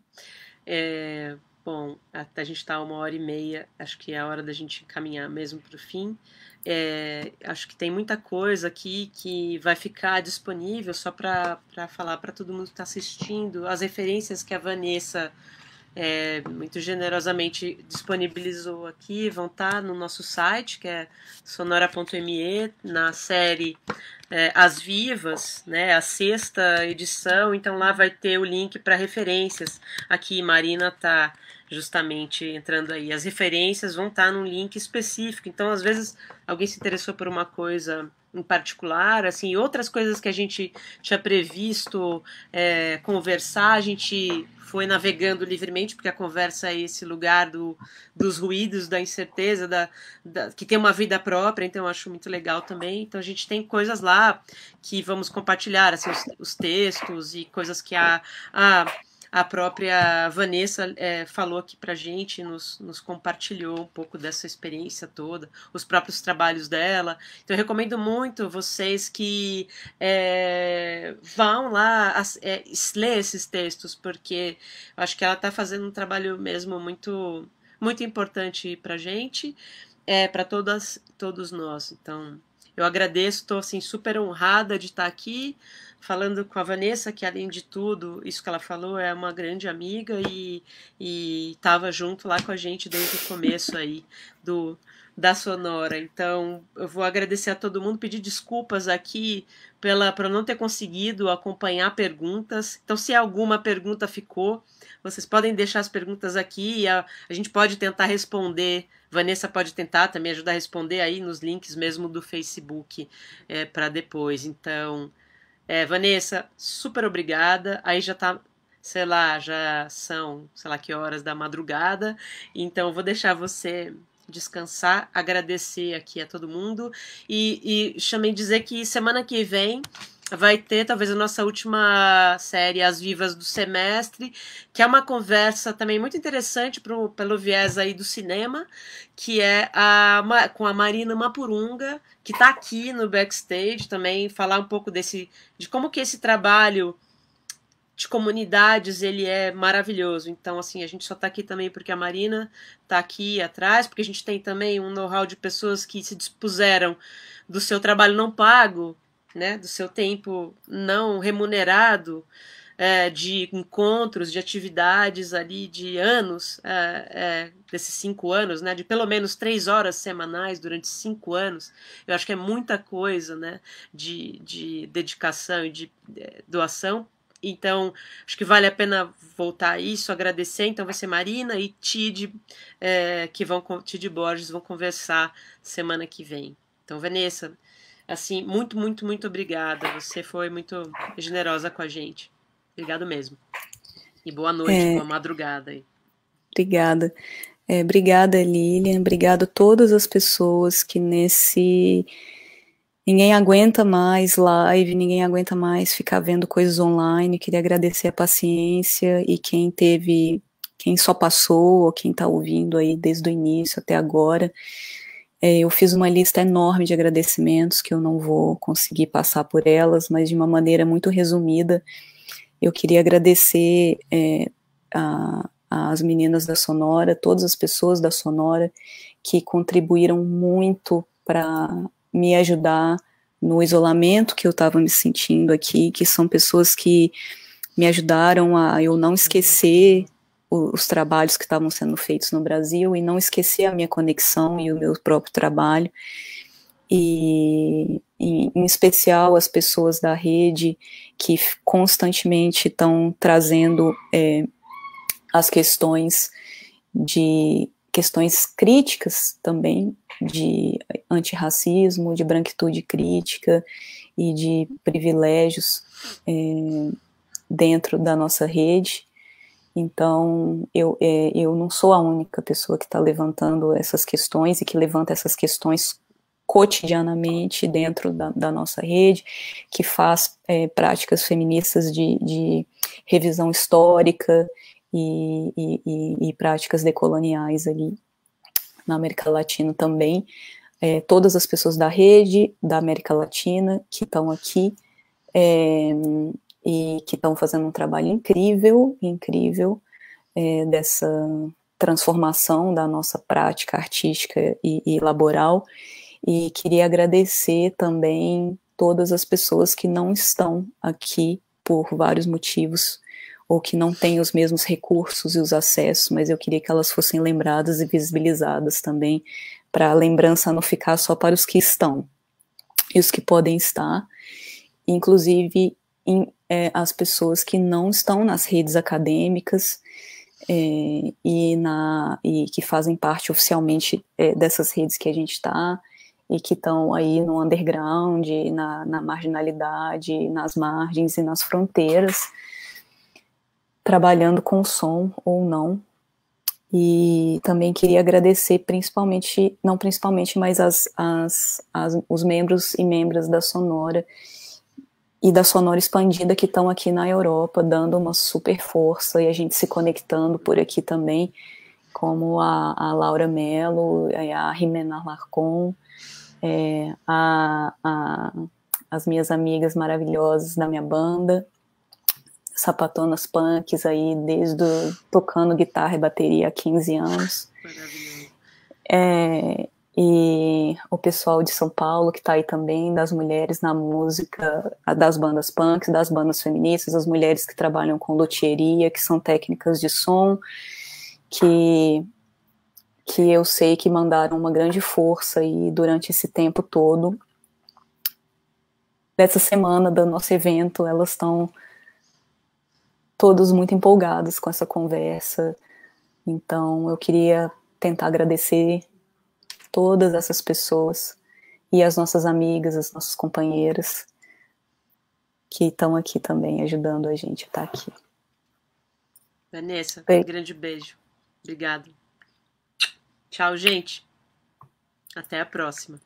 S1: É, bom, até a gente está uma hora e meia. Acho que é a hora da gente caminhar mesmo para o fim. É, acho que tem muita coisa aqui que vai ficar disponível só para falar para todo mundo que está assistindo. As referências que a Vanessa é, muito generosamente disponibilizou aqui vão estar tá no nosso site, que é sonora.me, na série é, As Vivas, né, a sexta edição. Então lá vai ter o link para referências. Aqui Marina está justamente entrando aí. As referências vão estar tá num link específico. Então, às vezes, alguém se interessou por uma coisa em particular, assim, outras coisas que a gente tinha previsto é, conversar, a gente foi navegando livremente, porque a conversa é esse lugar do, dos ruídos, da incerteza, da, da, que tem uma vida própria, então eu acho muito legal também. Então a gente tem coisas lá que vamos compartilhar, assim, os, os textos e coisas que a, a a própria Vanessa é, falou aqui para gente, nos, nos compartilhou um pouco dessa experiência toda, os próprios trabalhos dela. Então, eu recomendo muito vocês que é, vão lá é, ler esses textos, porque eu acho que ela está fazendo um trabalho mesmo muito, muito importante para gente, é, para todas, todos nós. Então, eu agradeço, estou assim, super honrada de estar aqui falando com a Vanessa, que além de tudo, isso que ela falou, é uma grande amiga e estava junto lá com a gente desde o começo aí do da Sonora. Então, eu vou agradecer a todo mundo, pedir desculpas aqui pela para não ter conseguido acompanhar perguntas. Então, se alguma pergunta ficou, vocês podem deixar as perguntas aqui e a, a gente pode tentar responder Vanessa pode tentar também ajudar a responder aí nos links mesmo do Facebook é, para depois. Então, é, Vanessa, super obrigada. Aí já tá, sei lá, já são, sei lá que horas da madrugada. Então, vou deixar você descansar, agradecer aqui a todo mundo e, e chamei dizer que semana que vem vai ter talvez a nossa última série, As Vivas do Semestre, que é uma conversa também muito interessante pro, pelo viés aí do cinema, que é a, com a Marina Mapurunga, que está aqui no backstage também, falar um pouco desse de como que esse trabalho de comunidades ele é maravilhoso. Então, assim, a gente só está aqui também porque a Marina está aqui atrás, porque a gente tem também um know-how de pessoas que se dispuseram do seu trabalho não pago né, do seu tempo não remunerado, é, de encontros, de atividades ali de anos, é, é, desses cinco anos, né, de pelo menos três horas semanais durante cinco anos, eu acho que é muita coisa né, de, de dedicação e de é, doação. Então, acho que vale a pena voltar a isso, agradecer. Então, vai ser Marina e Tid, é, que vão, Tid Borges, vão conversar semana que vem. Então, Vanessa, Assim, muito, muito, muito obrigada. Você foi muito generosa com a gente. Obrigado mesmo. E boa noite, é... boa madrugada aí.
S2: Obrigada. É, obrigada, Lilian. Obrigado a todas as pessoas que nesse. Ninguém aguenta mais live, ninguém aguenta mais ficar vendo coisas online. Queria agradecer a paciência e quem teve, quem só passou, ou quem está ouvindo aí desde o início até agora. É, eu fiz uma lista enorme de agradecimentos que eu não vou conseguir passar por elas, mas de uma maneira muito resumida, eu queria agradecer é, a, as meninas da Sonora, todas as pessoas da Sonora que contribuíram muito para me ajudar no isolamento que eu estava me sentindo aqui, que são pessoas que me ajudaram a eu não esquecer os trabalhos que estavam sendo feitos no Brasil e não esquecer a minha conexão e o meu próprio trabalho. E, em especial as pessoas da rede que constantemente estão trazendo é, as questões de questões críticas também de antirracismo, de branquitude crítica e de privilégios é, dentro da nossa rede então, eu, é, eu não sou a única pessoa que está levantando essas questões e que levanta essas questões cotidianamente dentro da, da nossa rede, que faz é, práticas feministas de, de revisão histórica e, e, e, e, práticas decoloniais ali na América Latina também. É, todas as pessoas da rede da América Latina que estão aqui é, e que estão fazendo um trabalho incrível, incrível é, dessa transformação da nossa prática artística e, e laboral. E queria agradecer também todas as pessoas que não estão aqui por vários motivos ou que não têm os mesmos recursos e os acessos, mas eu queria que elas fossem lembradas e visibilizadas também, para a lembrança não ficar só para os que estão e os que podem estar, inclusive é, as pessoas que não estão nas redes acadêmicas é, e, na, e que fazem parte oficialmente é, dessas redes que a gente está e que estão aí no underground, na, na marginalidade, nas margens e nas fronteiras, trabalhando com som ou não. E também queria agradecer principalmente, não principalmente, mas as, as, as os membros e membras da Sonora e da Sonora Expandida que estão aqui na Europa, dando uma super força e a gente se conectando por aqui também, como a, a Laura Mello, é, a Rimena Larcon, é, a, a, as minhas amigas maravilhosas da minha banda, sapatonas punks aí, desde do, tocando guitarra e bateria há 15 anos. É, e o pessoal de São Paulo que está aí também, das mulheres na música, das bandas punks, das bandas feministas, as mulheres que trabalham com loteria, que são técnicas de som, que, que eu sei que mandaram uma grande força aí durante esse tempo todo. Nessa semana do nosso evento, elas estão todos muito empolgados com essa conversa. Então, eu queria tentar agradecer todas essas pessoas e as nossas amigas, as nossas companheiras que estão aqui também ajudando a gente a estar tá aqui.
S1: Vanessa, bem um grande beijo. Obrigado. Tchau, gente. Até a próxima.